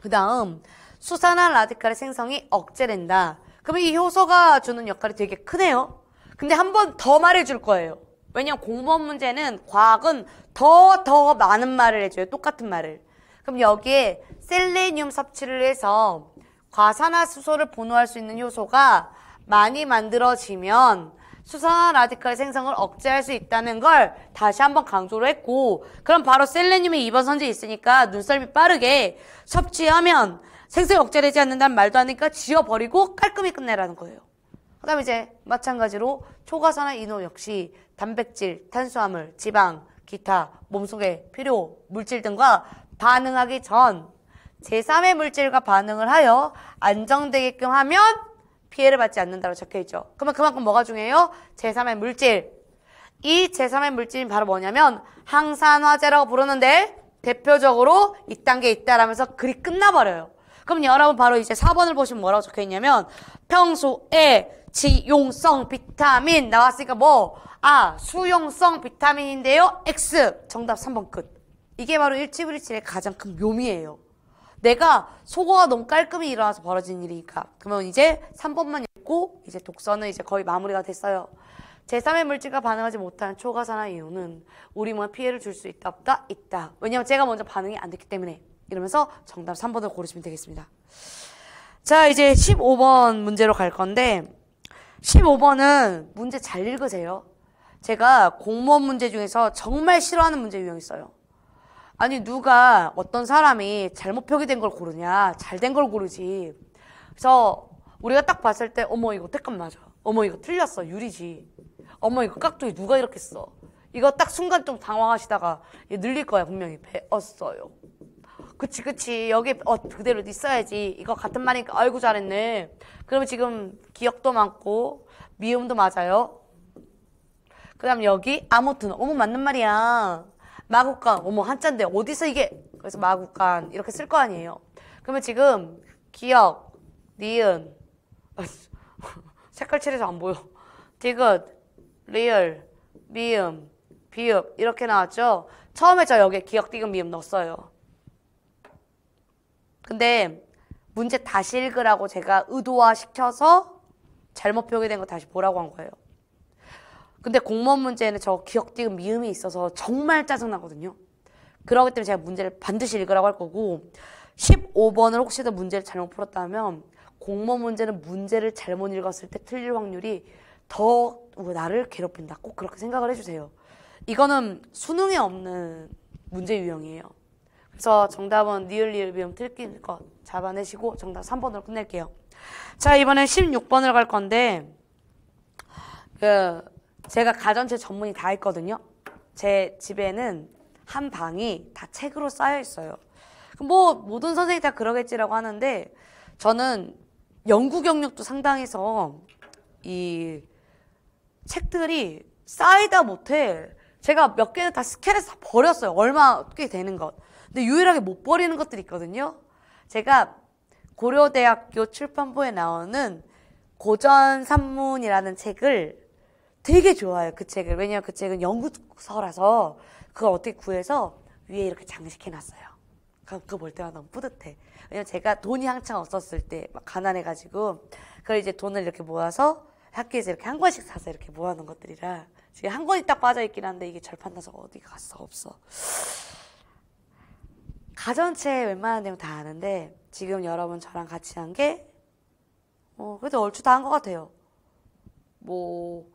그 다음 수산화 라디칼의 생성이 억제된다. 그러면 이 효소가 주는 역할이 되게 크네요. 근데 한 번 더 말해줄 거예요. 왜냐면 공무원 문제는 과학은 더, 더 많은 말을 해줘요. 똑같은 말을. 그럼 여기에 셀레늄 섭취를 해서 과산화수소를 분호할 수 있는 효소가 많이 만들어지면 수산화 라디칼 생성을 억제할 수 있다는 걸 다시 한 번 강조를 했고 그럼 바로 셀레늄이 2번 선지에 있으니까 눈썰미 빠르게 섭취하면 생생 억제되지 않는다는 말도 하니까 지워버리고 깔끔히 끝내라는 거예요. 그 다음에 이제 마찬가지로 초과산화 인호 역시 단백질, 탄수화물, 지방, 기타, 몸속의 필요, 물질 등과 반응하기 전 제3의 물질과 반응을 하여 안정되게끔 하면 피해를 받지 않는다고 적혀있죠. 그러면 그만큼 뭐가 중요해요? 제3의 물질. 이 제3의 물질이 바로 뭐냐면 항산화제라고 부르는데 대표적으로 이딴게 있다라면서 글이 끝나버려요. 그럼 여러분 바로 이제 4번을 보시면 뭐라고 적혀있냐면 평소에 지용성 비타민 나왔으니까 뭐? 아, 수용성 비타민인데요. X. 정답 3번 끝. 이게 바로 일치브리치의 가장 큰 묘미예요. 내가 속어가 너무 깔끔히 일어나서 벌어진 일이니까. 그러면 이제 3번만 읽고 이제 독서는 이제 거의 마무리가 됐어요. 제3의 물질과 반응하지 못하는 초과산화 이유는 우리 몸에 피해를 줄 수 있다 없다? 있다. 왜냐면 제가 먼저 반응이 안 됐기 때문에. 이러면서 정답 3번을 고르시면 되겠습니다. 자, 이제 15번 문제로 갈 건데 15번은 문제 잘 읽으세요. 제가 공무원 문제 중에서 정말 싫어하는 문제 유형이 있어요. 아니 누가 어떤 사람이 잘못 표기된 걸 고르냐 잘 된 걸 고르지 그래서 우리가 딱 봤을 때 어머 이거 택감 맞아 어머 이거 틀렸어 유리지 어머 이거 깍두기 누가 이렇게 써 이거 딱 순간 좀 당황하시다가 늘릴 거야 분명히 배웠어요 그치 그치 여기 어 그대로 있어야지 이거 같은 말이니까 아이고 잘했네 그러면 지금 기억도 많고 미음도 맞아요 그 다음 여기 아무튼 어머 맞는 말이야 마구간 어머 한자인데 어디서 이게 그래서 마구간 이렇게 쓸 거 아니에요 그러면 지금 기억 니은 색깔 칠해서 안 보여 디귿 리을 미음 비읍 이렇게 나왔죠 처음에 저 여기에 기억 디귿 미음 넣었어요 근데 문제 다시 읽으라고 제가 의도화 시켜서 잘못 표기된 거 다시 보라고 한 거예요. 근데 공무원 문제는 저 기억 디귿 미음이 있어서 정말 짜증나거든요. 그러기 때문에 제가 문제를 반드시 읽으라고 할 거고 15번을 혹시도 문제를 잘못 풀었다면 공무원 문제는 문제를 잘못 읽었을 때 틀릴 확률이 더 나를 괴롭힌다. 꼭 그렇게 생각을 해주세요. 이거는 수능에 없는 문제 유형이에요. 그래서 정답은 니을리얼비움 틀린 것 잡아내시고 정답 3번으로 끝낼게요. 자, 이번엔 16번을 갈 건데 그 제가 가전체 전문이 다있거든요제 집에는 한 방이 다 책으로 쌓여 있어요. 뭐 모든 선생이 님다 그러겠지라고 하는데 저는 연구 경력도 상당해서 이 책들이 쌓이다 못해 제가 몇 개는 다 스캔해서 다 버렸어요. 얼마 꽤 되는 것. 근데 유일하게 못 버리는 것들이 있거든요. 제가 고려대학교 출판부에 나오는 고전 산문이라는 책을 되게 좋아해요. 그 책을. 왜냐면 하그 책은 연구서라서 그걸 어떻게 구해서 위에 이렇게 장식해 놨어요. 그 그거 볼 때마다 너무 뿌듯해. 왜냐면 제가 돈이 한창 없었을 때 막 가난해가지고 그걸 이제 돈을 이렇게 모아서 학교에서 이렇게 한 권씩 사서 이렇게 모아놓은 것들이라 지금 한 권이 딱 빠져있긴 한데 이게 절판나서 어디 갔어 없어 가전체 웬만한 내용 다 아는데 지금 여러분 저랑 같이 한 게 어, 그래도 얼추 다 한 것 같아요. 뭐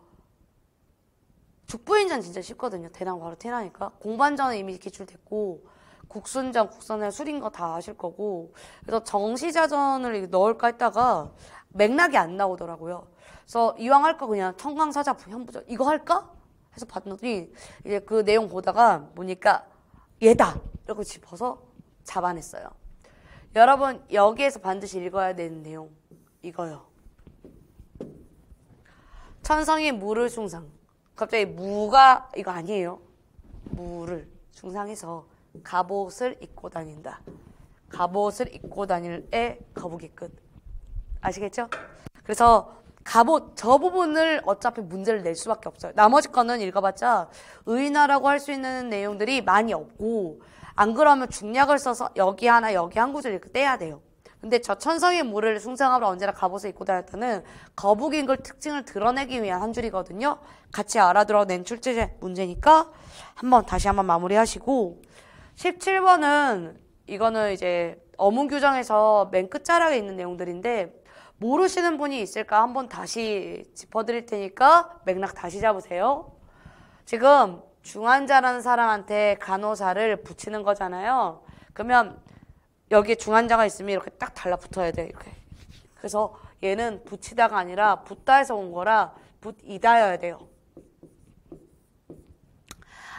죽부인전 진짜 쉽거든요. 대랑 바로 티나니까 공반전은 이미 기출됐고 국순전, 국선전 술인 거 다 아실 거고 그래서 정시자전을 넣을까 했다가 맥락이 안 나오더라고요. 그래서 이왕 할 거 그냥 청강사자 현부전 이거 할까? 해서 봤더니 이제 그 내용 보다가 보니까 얘다 이러고 짚어서 잡아냈어요. 여러분 여기에서 반드시 읽어야 되는 내용 이거요. 천성이 무를 중상 갑자기 무가 이거 아니에요. 무를 중상해서 갑옷을 입고 다닌다. 갑옷을 입고 다닐 에 거북이 끝. 아시겠죠? 그래서 갑옷 저 부분을 어차피 문제를 낼 수밖에 없어요. 나머지 거는 읽어봤자 의나라고 할 수 있는 내용들이 많이 없고 안 그러면 중략을 써서 여기 하나 여기 한 구절 이렇게 떼야 돼요. 근데 저 천성의 물을 숭상하러 언제나 갑옷을 입고 다녔다는 거북인 걸 특징을 드러내기 위한 한 줄이거든요. 같이 알아들어 낸 출제 문제니까 한번 다시 한번 마무리하시고 17번은 이거는 이제 어문 규정에서 맨 끝자락에 있는 내용들인데 모르시는 분이 있을까 한번 다시 짚어드릴 테니까 맥락 다시 잡으세요. 지금 중환자라는 사람한테 간호사를 붙이는 거잖아요. 그러면 여기 중환자가 있으면 이렇게 딱 달라붙어야 돼. 이렇게. 그래서 얘는 붙이다가 아니라 붙다에서 온 거라 붙이다여야 돼요.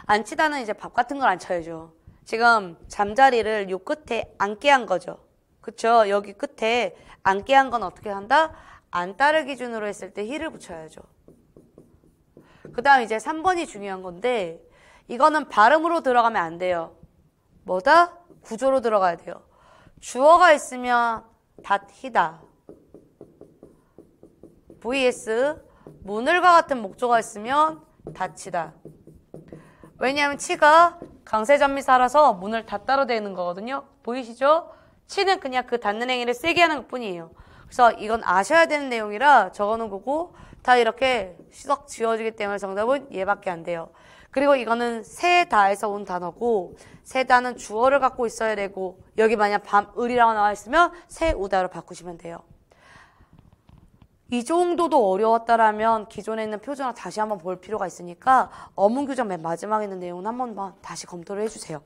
안치다는 이제 밥 같은 걸 안 쳐야죠. 지금 잠자리를 요 끝에 앉게 한 거죠. 그쵸? 여기 끝에 앉게 한 건 어떻게 한다? 안따를 기준으로 했을 때 힐을 붙여야죠. 그 다음 이제 3번이 중요한 건데 이거는 발음으로 들어가면 안 돼요. 뭐다? 구조로 들어가야 돼요. 주어가 있으면 닫히다. vs 문을과 같은 목조가 있으면 닫히다. 왜냐하면 치가 강세전미사라서 문을 닫다로 되는 거거든요. 보이시죠? 치는 그냥 그 닫는 행위를 세게 하는 것 뿐이에요. 그래서 이건 아셔야 되는 내용이라 적어놓은 거고 다 이렇게 시석 지워지기 때문에 정답은 얘밖에 안 돼요. 그리고 이거는 세다에서 온 단어고 세다는 주어를 갖고 있어야 되고 여기 만약 밤을이라고 나와 있으면 세우다로 바꾸시면 돼요. 이 정도도 어려웠다라면 기존에 있는 표준어 다시 한번 볼 필요가 있으니까 어문교정 맨 마지막에 있는 내용은 한 번만 다시 검토를 해주세요.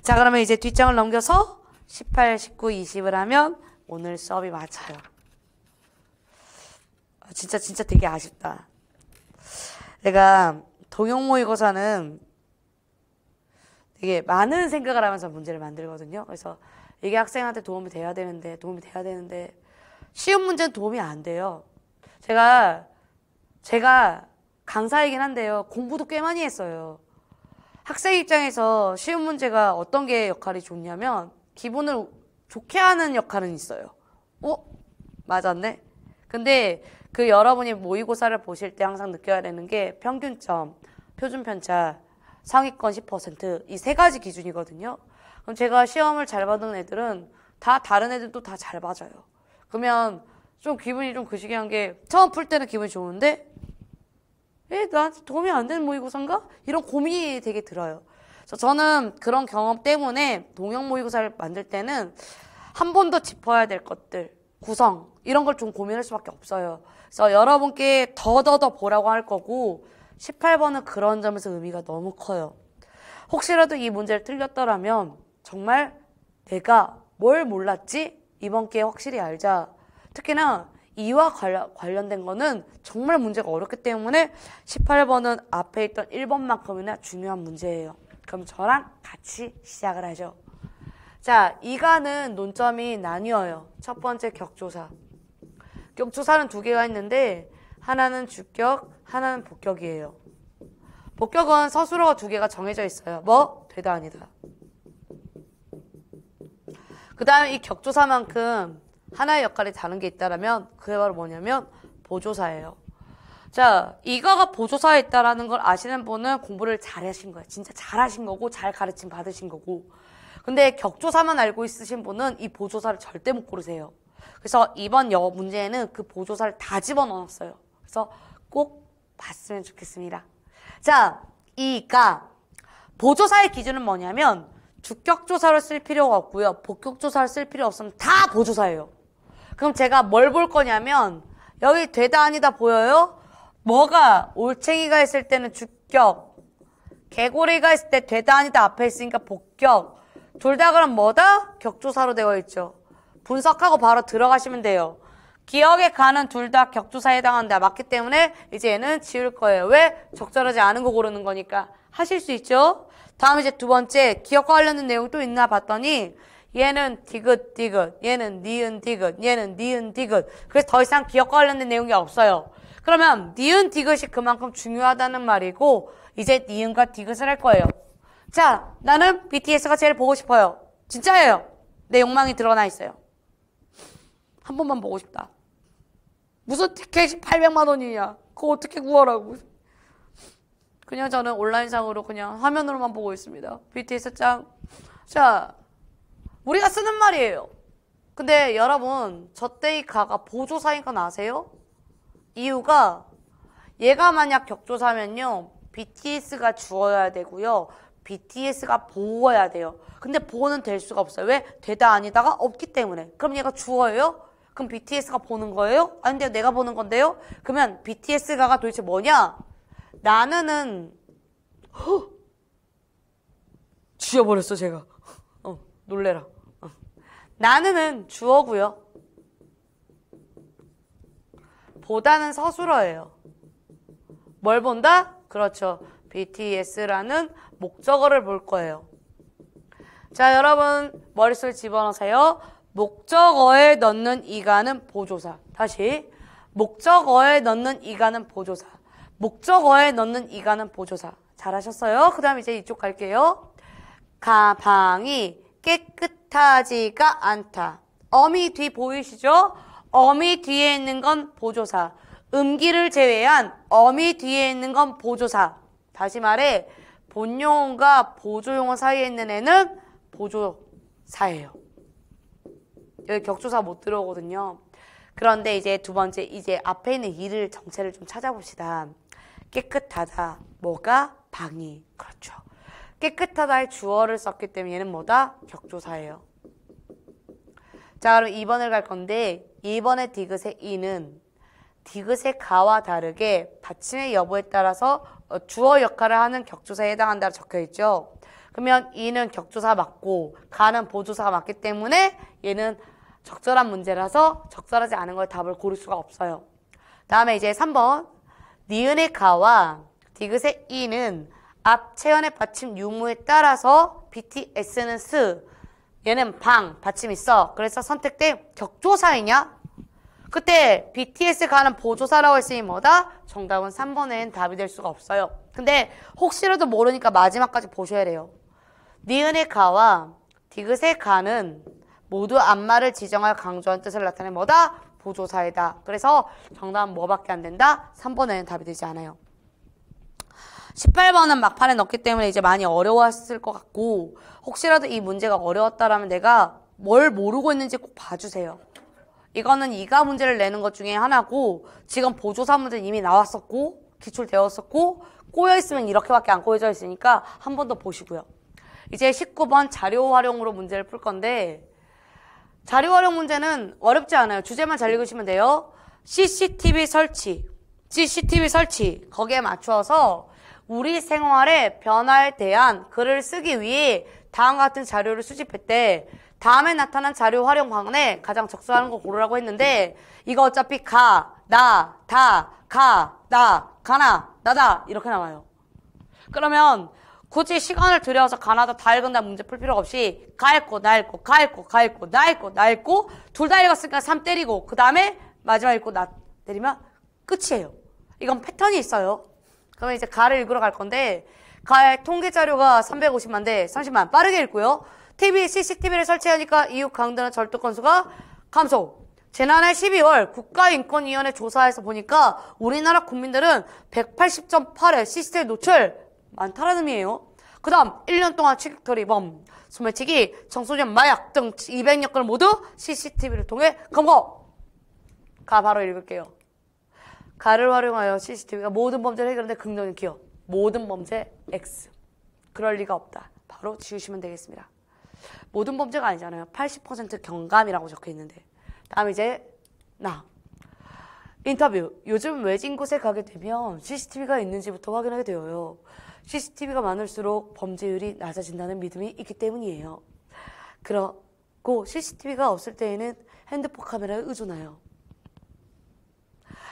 자 그러면 이제 뒷장을 넘겨서 18, 19, 20을 하면 오늘 수업이 마쳐요 아, 진짜 진짜 되게 아쉽다. 내가 동영 모의고사는 되게 많은 생각을 하면서 문제를 만들거든요. 그래서 이게 학생한테 도움이 돼야 되는데 도움이 돼야 되는데 쉬운 문제는 도움이 안 돼요. 제가 제가 강사이긴 한데요. 공부도 꽤 많이 했어요. 학생 입장에서 쉬운 문제가 어떤 게 역할이 좋냐면 기분을 좋게 하는 역할은 있어요. 어? 맞았네. 근데 그 여러분이 모의고사를 보실 때 항상 느껴야 되는 게 평균점, 표준 편차, 상위권 10%이 세 가지 기준이거든요. 그럼 제가 시험을 잘 받은 애들은 다 다른 애들도 다 잘 맞아요. 그러면 좀 기분이 좀 그시기 한게 처음 풀 때는 기분이 좋은데 에 나한테 도움이 안 되는 모의고사인가? 이런 고민이 되게 들어요. 그래서 저는 그런 경험 때문에 동영 모의고사를 만들 때는 한 번 더 짚어야 될 것들 구성 이런 걸 좀 고민할 수밖에 없어요. 그래서 여러분께 더더더 보라고 할 거고 18번은 그런 점에서 의미가 너무 커요. 혹시라도 이 문제를 틀렸더라면 정말 내가 뭘 몰랐지 이번 기회에 확실히 알자. 특히나 이와 관련된 거는 정말 문제가 어렵기 때문에 18번은 앞에 있던 1번만큼이나 중요한 문제예요. 그럼 저랑 같이 시작을 하죠. 자, 이가는 논점이 나뉘어요. 첫 번째 격조사. 격조사는 두 개가 있는데 하나는 주격, 하나는 복격이에요. 복격은 서술어가 두 개가 정해져 있어요. 뭐? 되다 아니다. 그 다음에 이 격조사만큼 하나의 역할이 다른 게있다면 그게 바로 뭐냐면 보조사예요. 자, 이가가 보조사에 있다라는 걸 아시는 분은 공부를 잘하신 거예요. 진짜 잘하신 거고 잘 가르침 받으신 거고 근데 격조사만 알고 있으신 분은 이 보조사를 절대 못 고르세요. 그래서 이번 영어 문제에는 그 보조사를 다 집어넣었어요. 그래서 꼭 봤으면 좋겠습니다. 자, 이가 보조사의 기준은 뭐냐면 주격조사를 쓸 필요가 없고요. 복격조사를 쓸 필요 없으면 다 보조사예요. 그럼 제가 뭘 볼 거냐면 여기 되다 아니다 보여요? 뭐가 올챙이가 있을 때는 주격 개고리가 있을 때 되다 아니다 앞에 있으니까 복격 둘다 그럼 뭐다? 격조사로 되어 있죠. 분석하고 바로 들어가시면 돼요. 기억에 가는 둘 다 격조사에 해당한다. 맞기 때문에 이제 얘는 지울 거예요. 왜? 적절하지 않은 거 고르는 거니까. 하실 수 있죠? 다음 이제 두 번째 기억과 관련된 내용 또 있나 봤더니 얘는 디귿디귿, 얘는 니은 디귿, 얘는 니은 디귿. 그래서 더 이상 기억과 관련된 내용이 없어요. 그러면 니은 디귿이 그만큼 중요하다는 말이고 이제 니은과 디귿을 할 거예요. 자, 나는 BTS가 제일 보고 싶어요. 진짜예요. 내 욕망이 드러나 있어요. 한 번만 보고 싶다. 무슨 티켓이 800만 원이냐. 그거 어떻게 구하라고. 그냥 저는 온라인상으로 그냥 화면으로만 보고 있습니다. BTS 짱. 자, 우리가 쓰는 말이에요. 근데 여러분, 저데이가가 보조사인 건 아세요? 이유가 얘가 만약 격조사면요. BTS가 주어야 되고요. BTS가 보어야 돼요. 근데 보어는 될 수가 없어요. 왜? 되다 아니다가 없기 때문에. 그럼 얘가 주어예요? 그럼 BTS가 보는 거예요? 아닌데 내가 보는 건데요? 그러면 BTS가가 도대체 뭐냐? 나는은 허! 쥐어버렸어 제가. 어, 놀래라. 어. 나는은 주어고요. 보다는 서술어예요. 뭘 본다? 그렇죠. BTS라는 목적어를 볼 거예요. 자, 여러분 머릿속에 집어넣으세요. 목적어에 넣는 이가는 보조사. 다시 목적어에 넣는 이가는 보조사. 목적어에 넣는 이가는 보조사. 잘하셨어요? 그 다음 이제 이쪽 갈게요. 가방이 깨끗하지가 않다. 어미 뒤 보이시죠? 어미 뒤에 있는 건 보조사. 음기를 제외한 어미 뒤에 있는 건 보조사. 다시 말해 본용어가 보조용어 사이에 있는 애는 보조사예요. 여기 격조사 못 들어오거든요. 그런데 이제 두 번째 이제 앞에 있는 이를 정체를 좀 찾아봅시다. 깨끗하다. 뭐가? 방이. 그렇죠. 깨끗하다의 주어를 썼기 때문에 얘는 뭐다? 격조사예요. 자 그럼 2번을 갈 건데 2번의 디귿의 이는 디귿의 가와 다르게 받침의 여부에 따라서 어, 주어 역할을 하는 격조사에 해당한다 적혀 있죠. 그러면 이는 격조사 맞고 가는 보조사가 맞기 때문에 얘는 적절한 문제라서 적절하지 않은 걸 답을 고를 수가 없어요. 다음에 이제 3번 니은의 가와 디귿의 이는 앞 체연의 받침 유무에 따라서 BTS는 스 얘는 방 받침 있어. 그래서 선택 된 격조사이냐 그때 BTS 가는 보조사라고 했으니 뭐다? 정답은 3번엔 답이 될 수가 없어요. 근데 혹시라도 모르니까 마지막까지 보셔야 돼요. 니은의 가와 디귿의 가는 모두 앞말을 지정할 강조한 뜻을 나타내 뭐다? 보조사이다. 그래서 정답은 뭐밖에 안 된다? 3번에는 답이 되지 않아요. 18번은 막판에 넣기 때문에 이제 많이 어려웠을 것 같고 혹시라도 이 문제가 어려웠다라면 내가 뭘 모르고 있는지 꼭 봐주세요. 이거는 이가 문제를 내는 것 중에 하나고 지금 보조사 문제는 이미 나왔었고 기출되었었고 꼬여있으면 이렇게밖에 안 꼬여져 있으니까 한 번 더 보시고요. 이제 19번 자료 활용으로 문제를 풀 건데 자료 활용 문제는 어렵지 않아요. 주제만 잘 읽으시면 돼요. CCTV 설치, CCTV 설치 거기에 맞추어서 우리 생활의 변화에 대한 글을 쓰기 위해 다음과 같은 자료를 수집했대. 다음에 나타난 자료 활용 방안에 가장 적절한 거 고르라고 했는데 이거 어차피 가, 나, 다, 가, 나, 가나, 나다 이렇게 나와요. 그러면 굳이 시간을 들여서 가나다 다 읽은 다 문제 풀필요 없이 가 읽고 나 읽고 가 읽고 가 읽고 나 읽고 나 읽고 둘 다 읽었으니까 3 때리고 그 다음에 마지막 읽고 나 때리면 끝이에요. 이건 패턴이 있어요. 그러면 이제 가를 읽으러 갈 건데 가의 통계 자료가 3 5 0만대데 30만 빠르게 읽고요. TV, CCTV를 설치하니까 이웃 강단의 절도 건수가 감소. 지난해 12월 국가인권위원회 조사에서 보니까 우리나라 국민들은 180.8의 시스템 노출 많다는 의미예요. 그 다음 1년 동안 취객거리범, 소매치기, 청소년 마약 등 200여 건 모두 CCTV를 통해 검거! 가 바로 읽을게요. 가를 활용하여 CCTV가 모든 범죄를 해결하는데 긍정을 키워. 모든 범죄 X. 그럴 리가 없다. 바로 지우시면 되겠습니다. 모든 범죄가 아니잖아요. 80% 경감이라고 적혀 있는데. 다음 이제 나. 인터뷰. 요즘 외진 곳에 가게 되면 CCTV가 있는지부터 확인하게 되어요. CCTV가 많을수록 범죄율이 낮아진다는 믿음이 있기 때문이에요. 그렇고 CCTV가 없을 때에는 핸드폰 카메라에 의존하여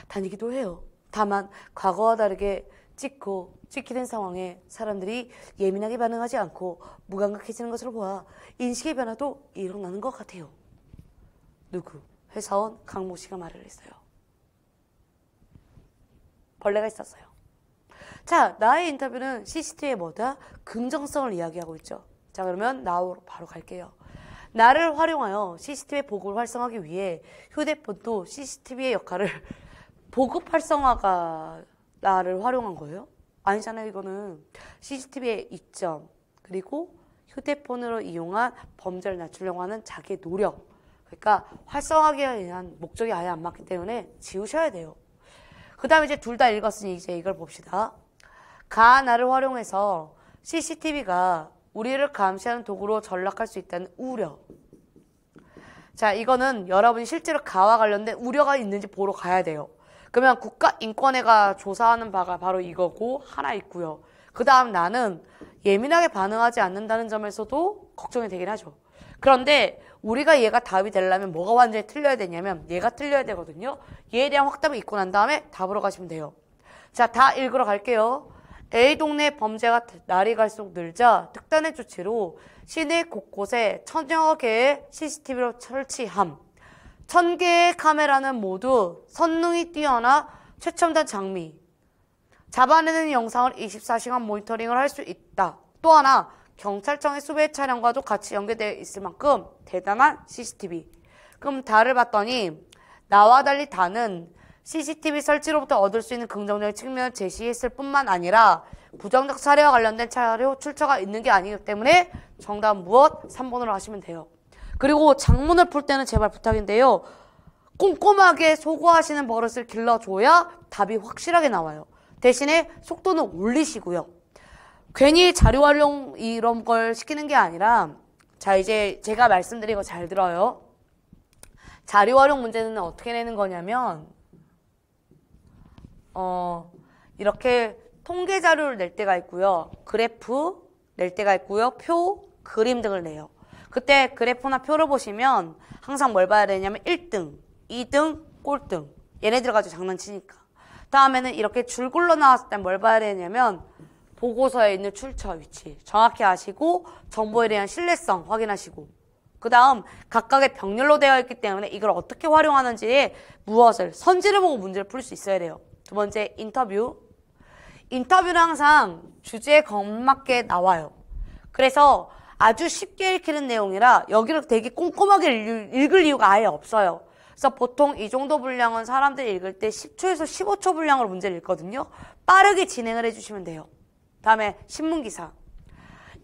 다니기도 해요. 다만 과거와 다르게 찍고 찍히는 상황에 사람들이 예민하게 반응하지 않고 무감각해지는 것을 보아 인식의 변화도 일어나는 것 같아요. 누구? 회사원 강모 씨가 말을 했어요. 벌레가 있었어요. 자, 나의 인터뷰는 CCTV에 뭐다? 긍정성을 이야기하고 있죠. 자, 그러면 나로 바로 갈게요. 나를 활용하여 c c t v 보급을 활성화하기 위해 휴대폰도 CCTV의 역할을 보급 활성화가 나를 활용한 거예요? 아니잖아요, 이거는. CCTV의 이점, 그리고 휴대폰으로 이용한 범죄를 낮추려고 하는 자기의 노력. 그러니까 활성화하기 위한 목적이 아예 안 맞기 때문에 지우셔야 돼요. 그 다음에 이제 둘 다 읽었으니 이제 이걸 봅시다. 가나를 활용해서 CCTV가 우리를 감시하는 도구로 전락할 수 있다는 우려. 자, 이거는 여러분이 실제로 가와 관련된 우려가 있는지 보러 가야 돼요. 그러면 국가인권회가 조사하는 바가 바로 이거고 하나 있고요. 그 다음 나는 예민하게 반응하지 않는다는 점에서도 걱정이 되긴 하죠. 그런데 우리가 얘가 답이 되려면 뭐가 완전히 틀려야 되냐면 얘가 틀려야 되거든요. 얘에 대한 확답을잊고난 다음에 답으로 가시면 돼요. 자, 다 읽으러 갈게요. A 동네 범죄가 날이 갈수록 늘자 특단의 조치로 시내 곳곳에 천여 개의 CCTV로 설치함. 1 0개의 카메라는 모두 선능이 뛰어나 최첨단 장미 잡아내는 영상을 24시간 모니터링을 할 수 있다. 또 하나, 경찰청의 수배 차량과도 같이 연계되어 있을 만큼 대단한 CCTV. 그럼 달을 봤더니 나와 달리 다은 CCTV 설치로부터 얻을 수 있는 긍정적인 측면을 제시했을 뿐만 아니라 부정적 사례와 관련된 차례 출처가 있는 게 아니기 때문에 정답 무엇? 3번으로 하시면 돼요. 그리고 장문을 풀 때는 제발 부탁인데요. 꼼꼼하게 소고하시는 버릇을 길러줘야 답이 확실하게 나와요. 대신에 속도는 올리시고요. 괜히 자료 활용 이런 걸 시키는 게 아니라 자 이제 제가 말씀드린 거 잘 들어요. 자료 활용 문제는 어떻게 내는 거냐면 어 이렇게 통계 자료를 낼 때가 있고요. 그래프 낼 때가 있고요. 표, 그림 등을 내요. 그때 그래프나 표를 보시면 항상 뭘 봐야 되냐면 1등, 2등, 꼴등 얘네들 가지고 장난치니까 다음에는 이렇게 줄글로 나왔을 땐 뭘 봐야 되냐면 보고서에 있는 출처 위치 정확히 아시고 정보에 대한 신뢰성 확인하시고 그 다음 각각의 병렬로 되어 있기 때문에 이걸 어떻게 활용하는지 무엇을 선지를 보고 문제를 풀 수 있어야 돼요 두 번째 인터뷰 인터뷰는 항상 주제에 겁맞게 나와요 그래서 아주 쉽게 읽히는 내용이라 여기를 되게 꼼꼼하게 읽을 이유가 아예 없어요. 그래서 보통 이 정도 분량은 사람들이 읽을 때 10초에서 15초 분량으로 문제를 읽거든요. 빠르게 진행을 해주시면 돼요. 다음에 신문기사.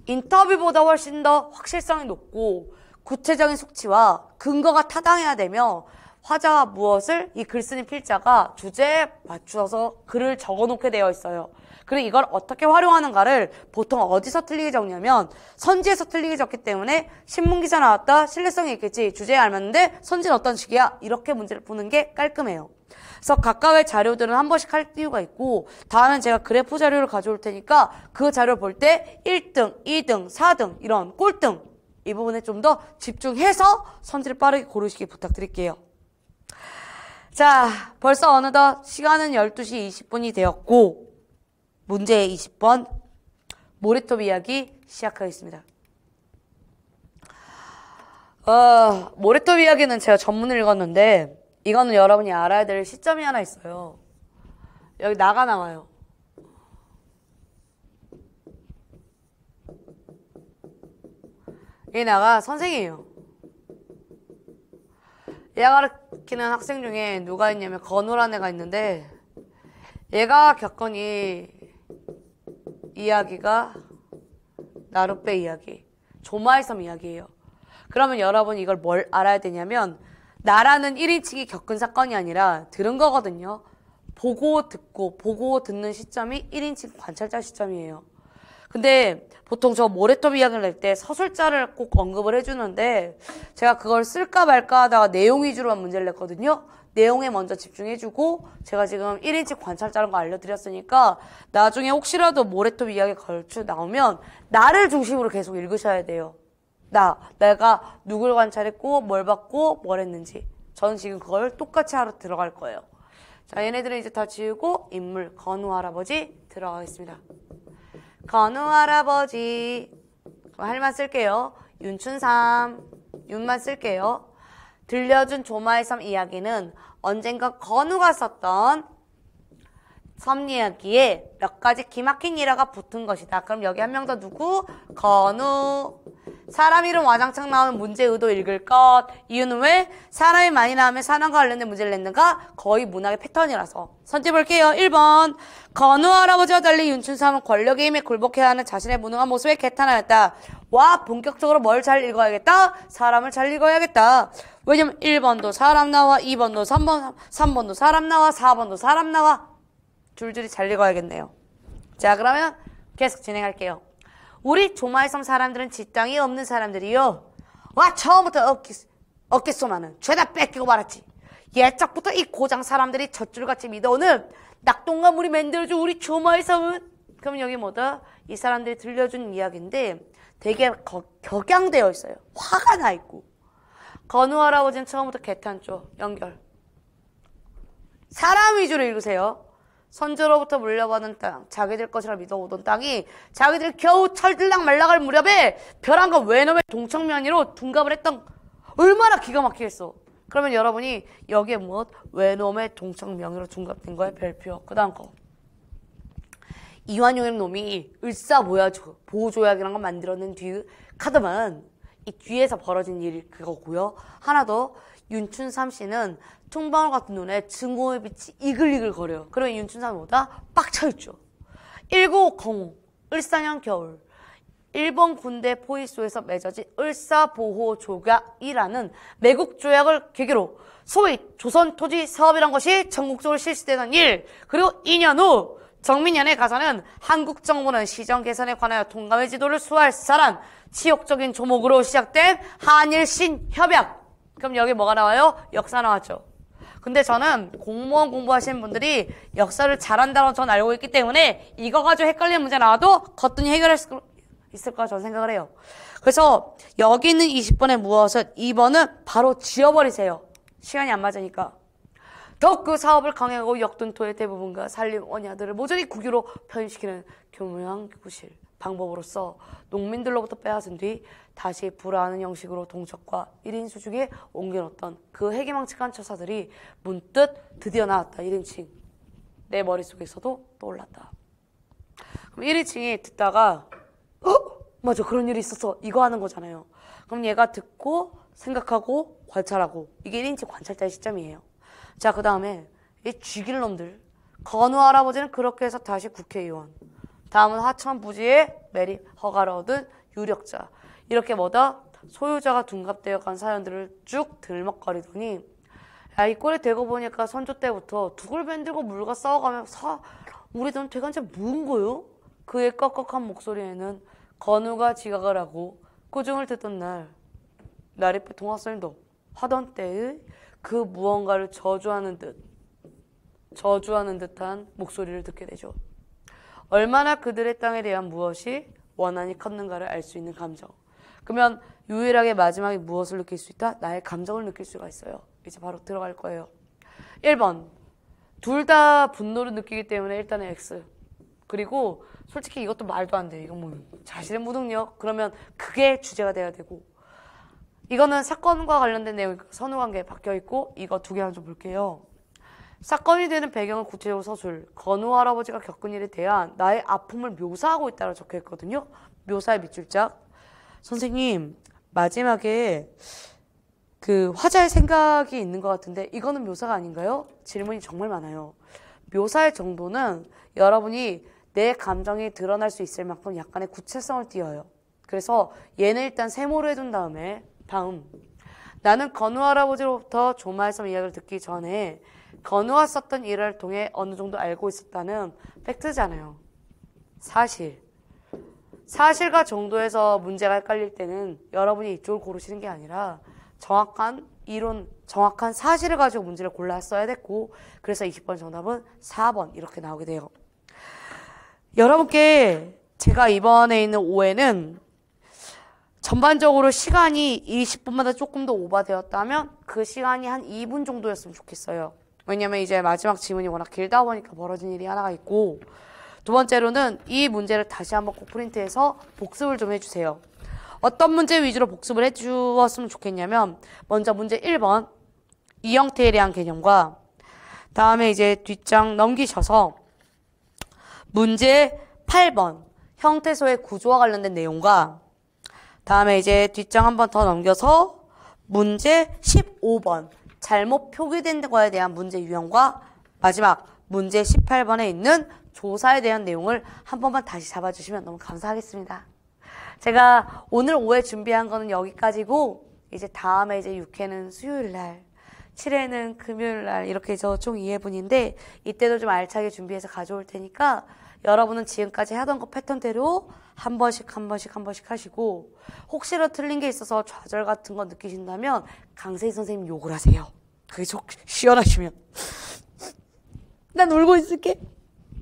인터뷰보다 훨씬 더 확실성이 높고 구체적인 숙취와 근거가 타당해야 되며 화자와 무엇을 이 글쓰는 필자가 주제에 맞추어서 글을 적어놓게 되어 있어요. 그리고 이걸 어떻게 활용하는가를 보통 어디서 틀리게 적냐면 선지에서 틀리게 적기 때문에 신문기사 나왔다 신뢰성이 있겠지 주제에 알맞는데 선지는 어떤 식이야 이렇게 문제를 푸는 게 깔끔해요. 그래서 각각의 자료들은 한 번씩 할 이유가 있고 다음엔 제가 그래프 자료를 가져올 테니까 그 자료를 볼 때 1등, 2등, 4등 이런 꼴등 이 부분에 좀 더 집중해서 선지를 빠르게 고르시기 부탁드릴게요. 자, 벌써 어느덧 시간은 12시 20분이 되었고 문제 20번 모래톱 이야기 시작하겠습니다. 어, 모래톱 이야기는 제가 전문을 읽었는데 이거는 여러분이 알아야 될 시점이 하나 있어요. 여기 나가 나와요. 이 나가 선생이에요. 얘가 가르키는 학생 중에 누가 있냐면 건우라는 애가 있는데 얘가 겪은 이 이야기가 나룻배 이야기, 조마이섬 이야기예요. 그러면 여러분 이걸 뭘 알아야 되냐면 나라는 1인칭이 겪은 사건이 아니라 들은 거거든요. 보고 듣고 보고 듣는 시점이 1인칭 관찰자 시점이에요. 근데 보통 저 모래톱 이야기를 낼 때 서술자를 꼭 언급을 해주는데 제가 그걸 쓸까 말까 하다가 내용 위주로만 문제를 냈거든요. 내용에 먼저 집중해주고 제가 지금 1인칭 관찰자라는 거 알려드렸으니까 나중에 혹시라도 모래톱 이야기 걸쳐 나오면 나를 중심으로 계속 읽으셔야 돼요. 나, 내가 누굴 관찰했고 뭘 봤고 뭘 했는지 저는 지금 그걸 똑같이 하러 들어갈 거예요. 자, 얘네들은 이제 다 지우고 인물, 건우 할아버지 들어가겠습니다. 건우 할아버지 할만 쓸게요. 윤춘삼 윤만 쓸게요. 들려준 조마의 섬 이야기는 언젠가 건우가 썼던 섭리하기에 몇 가지 기막힌 일화가 붙은 것이다. 그럼 여기 한 명 더 누구? 건우. 사람 이름 와장창 나오는 문제 의도 읽을 것. 이유는 왜? 사람이 많이 나오면 사람과 관련된 문제를 냈는가? 거의 문학의 패턴이라서. 선택볼게요. 1번. 건우 할아버지와 달리 윤춘삼은 권력의 힘에 굴복해야 하는 자신의 무능한 모습에 개탄하였다. 와, 본격적으로 뭘 잘 읽어야겠다? 사람을 잘 읽어야겠다. 왜냐면 1번도 사람 나와, 2번도 3번, 3번도 사람 나와, 4번도 사람 나와. 줄줄이 잘 읽어야겠네요. 자, 그러면 계속 진행할게요. 우리 조마이섬 사람들은 지땅이 없는 사람들이요. 와, 처음부터 어깨, 어깨소만은 죄다 뺏기고 말았지. 예적부터 이 고장 사람들이 젖줄같이 믿어오는 낙동강 물이 만들어준 우리 조마이섬은 그럼 여기 뭐다? 이 사람들이 들려준 이야기인데 되게 거, 격양되어 있어요. 화가 나 있고. 건우 할아버지는 처음부터 개탄쪽 연결. 사람 위주로 읽으세요. 선조로부터 물려받은 땅, 자기들 것이라 믿어오던 땅이 자기들 겨우 철들락 말라갈 무렵에 벼랑과 외놈의 동창면이로 둔갑을 했던 얼마나 기가 막히겠어. 그러면 여러분이 여기에 무엇? 외놈의 동창명의로 둔갑된 거에 별표. 그 다음 거. 이완용의 놈이 을사보호조약이란걸 만들었는뒤 카드만 이 뒤에서 벌어진 일이 그거고요. 하나 더 윤춘삼 씨는 총방울 같은 눈에 증오의 빛이 이글이글 거려요. 그러면 윤춘삼보다 빡쳐있죠. 1905, 을상년 겨울. 일본 군대 포위소에서 맺어진 을사보호조약이라는 매국조약을 계기로 소위 조선 토지 사업이란 것이 전국적으로 실시되는 일, 그리고 2년 후 정민연의 가사는 한국 정부는 시정 개선에 관하여 동감의 지도를 수호할 사람, 치욕적인 조목으로 시작된 한일신 협약, 그럼 여기 뭐가 나와요? 역사 나왔죠. 근데 저는 공무원 공부하시는 분들이 역사를 잘한다고 전 알고 있기 때문에 이거 가지고 헷갈리는 문제 나와도 거뜬히 해결할 수 있을 거라 저는 생각을 해요. 그래서 여기 있는 20번의 무엇을 2번은 바로 지워버리세요. 시간이 안 맞으니까. 더욱 그 사업을 강행하고 역둔토의 대부분과 산림 원야들을 모조리 국유로 편입시키는 교묘한 구실 방법으로써 농민들로부터 빼앗은 뒤 다시 불화하는 형식으로 동척과 1인 수중에 옮겨놓던 그 해기망측한 처사들이 문득 드디어 나왔다. 1인칭. 내 머릿속에서도 떠올랐다. 그럼 1인칭이 듣다가 어? 맞아 그런 일이 있었어. 이거 하는 거잖아요. 그럼 얘가 듣고 생각하고 관찰하고 이게 1인칭 관찰자의 시점이에요. 자 그 다음에 이 쥐길 놈들 건우 할아버지는 그렇게 해서 다시 국회의원 다음은 하천 부지에 메리 허가를 얻은 유력자 이렇게 뭐다? 소유자가 둔갑되어 간 사연들을 쭉 들먹거리더니 야이 꼴이 되고 보니까 선조 때부터 두글 밴들고 물과 싸워가며 사 우리 돈 퇴간체 무은 거요? 그의 꺽꺽한 목소리에는 건우가 지각을 하고 꾸중을 듣던 날 나리프 동화설도 하던 때의 그 무언가를 저주하는 듯 저주하는 듯한 목소리를 듣게 되죠. 얼마나 그들의 땅에 대한 무엇이 원한이 컸는가를 알 수 있는 감정. 그러면 유일하게 마지막에 무엇을 느낄 수 있다? 나의 감정을 느낄 수가 있어요. 이제 바로 들어갈 거예요. 1번. 둘 다 분노를 느끼기 때문에 일단은 X. 그리고 솔직히 이것도 말도 안 돼. 이건 뭐 자신의 무능력. 그러면 그게 주제가 돼야 되고. 이거는 사건과 관련된 내용 선후 관계에 박혀 있고 이거 두 개만 좀 볼게요. 사건이 되는 배경은 구체적으로 서술, 건우 할아버지가 겪은 일에 대한 나의 아픔을 묘사하고 있다고 적혀 있거든요. 묘사의 밑줄짝. 선생님, 마지막에 그화의 생각이 있는 것 같은데 이거는 묘사가 아닌가요? 질문이 정말 많아요. 묘사의 정도는 여러분이 내 감정이 드러날 수 있을 만큼 약간의 구체성을 띄어요. 그래서 얘는 일단 세모로 해둔 다음에 다음 나는 건우 할아버지로부터 조마해섬 이야기를 듣기 전에 건우가 썼던 일을 통해 어느 정도 알고 있었다는 팩트잖아요. 사실 사실과 정도에서 문제가 헷갈릴 때는 여러분이 이쪽을 고르시는 게 아니라 정확한 이론, 정확한 사실을 가지고 문제를 골라 써야 됐고 그래서 20번 정답은 4번 이렇게 나오게 돼요. 여러분께 제가 이번에 있는 5회는 전반적으로 시간이 20분마다 조금 더 오바되었다면 그 시간이 한 2분 정도였으면 좋겠어요. 왜냐면 이제 마지막 질문이 워낙 길다 보니까 벌어진 일이 하나가 있고 두 번째로는 이 문제를 다시 한번 꼭 프린트해서 복습을 좀 해주세요. 어떤 문제 위주로 복습을 해주었으면 좋겠냐면 먼저 문제 1번 이 형태에 대한 개념과 다음에 이제 뒷장 넘기셔서 문제 8번 형태소의 구조와 관련된 내용과 다음에 이제 뒷장 한 번 더 넘겨서 문제 15번 잘못 표기된 거에 대한 문제 유형과 마지막 문제 18번에 있는 조사에 대한 내용을 한 번만 다시 잡아주시면 너무 감사하겠습니다. 제가 오늘 오후에 준비한 거는 여기까지고 이제 다음에 이제 6회는 수요일 날 7회는 금요일 날 이렇게 해서 총 2회분인데 이때도 좀 알차게 준비해서 가져올 테니까 여러분은 지금까지 하던 거 패턴대로 한 번씩 한 번씩 한 번씩 하시고 혹시라도 틀린 게 있어서 좌절 같은 거 느끼신다면 강세희 선생님 욕을 하세요. 그게 속 시원하시면 난 울고 있을게.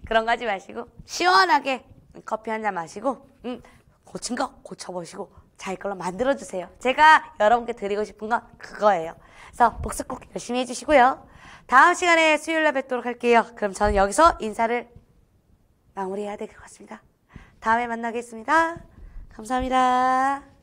그런 거 하지 마시고 시원하게 커피 한 잔 마시고 음, 고친 거 고쳐보시고 잘 걸로 만들어주세요. 제가 여러분께 드리고 싶은 건 그거예요. 그래서 복습 꼭 열심히 해주시고요. 다음 시간에 수요일날 뵙도록 할게요. 그럼 저는 여기서 인사를 마무리해야 될 것 같습니다. 다음에 만나겠습니다. 감사합니다.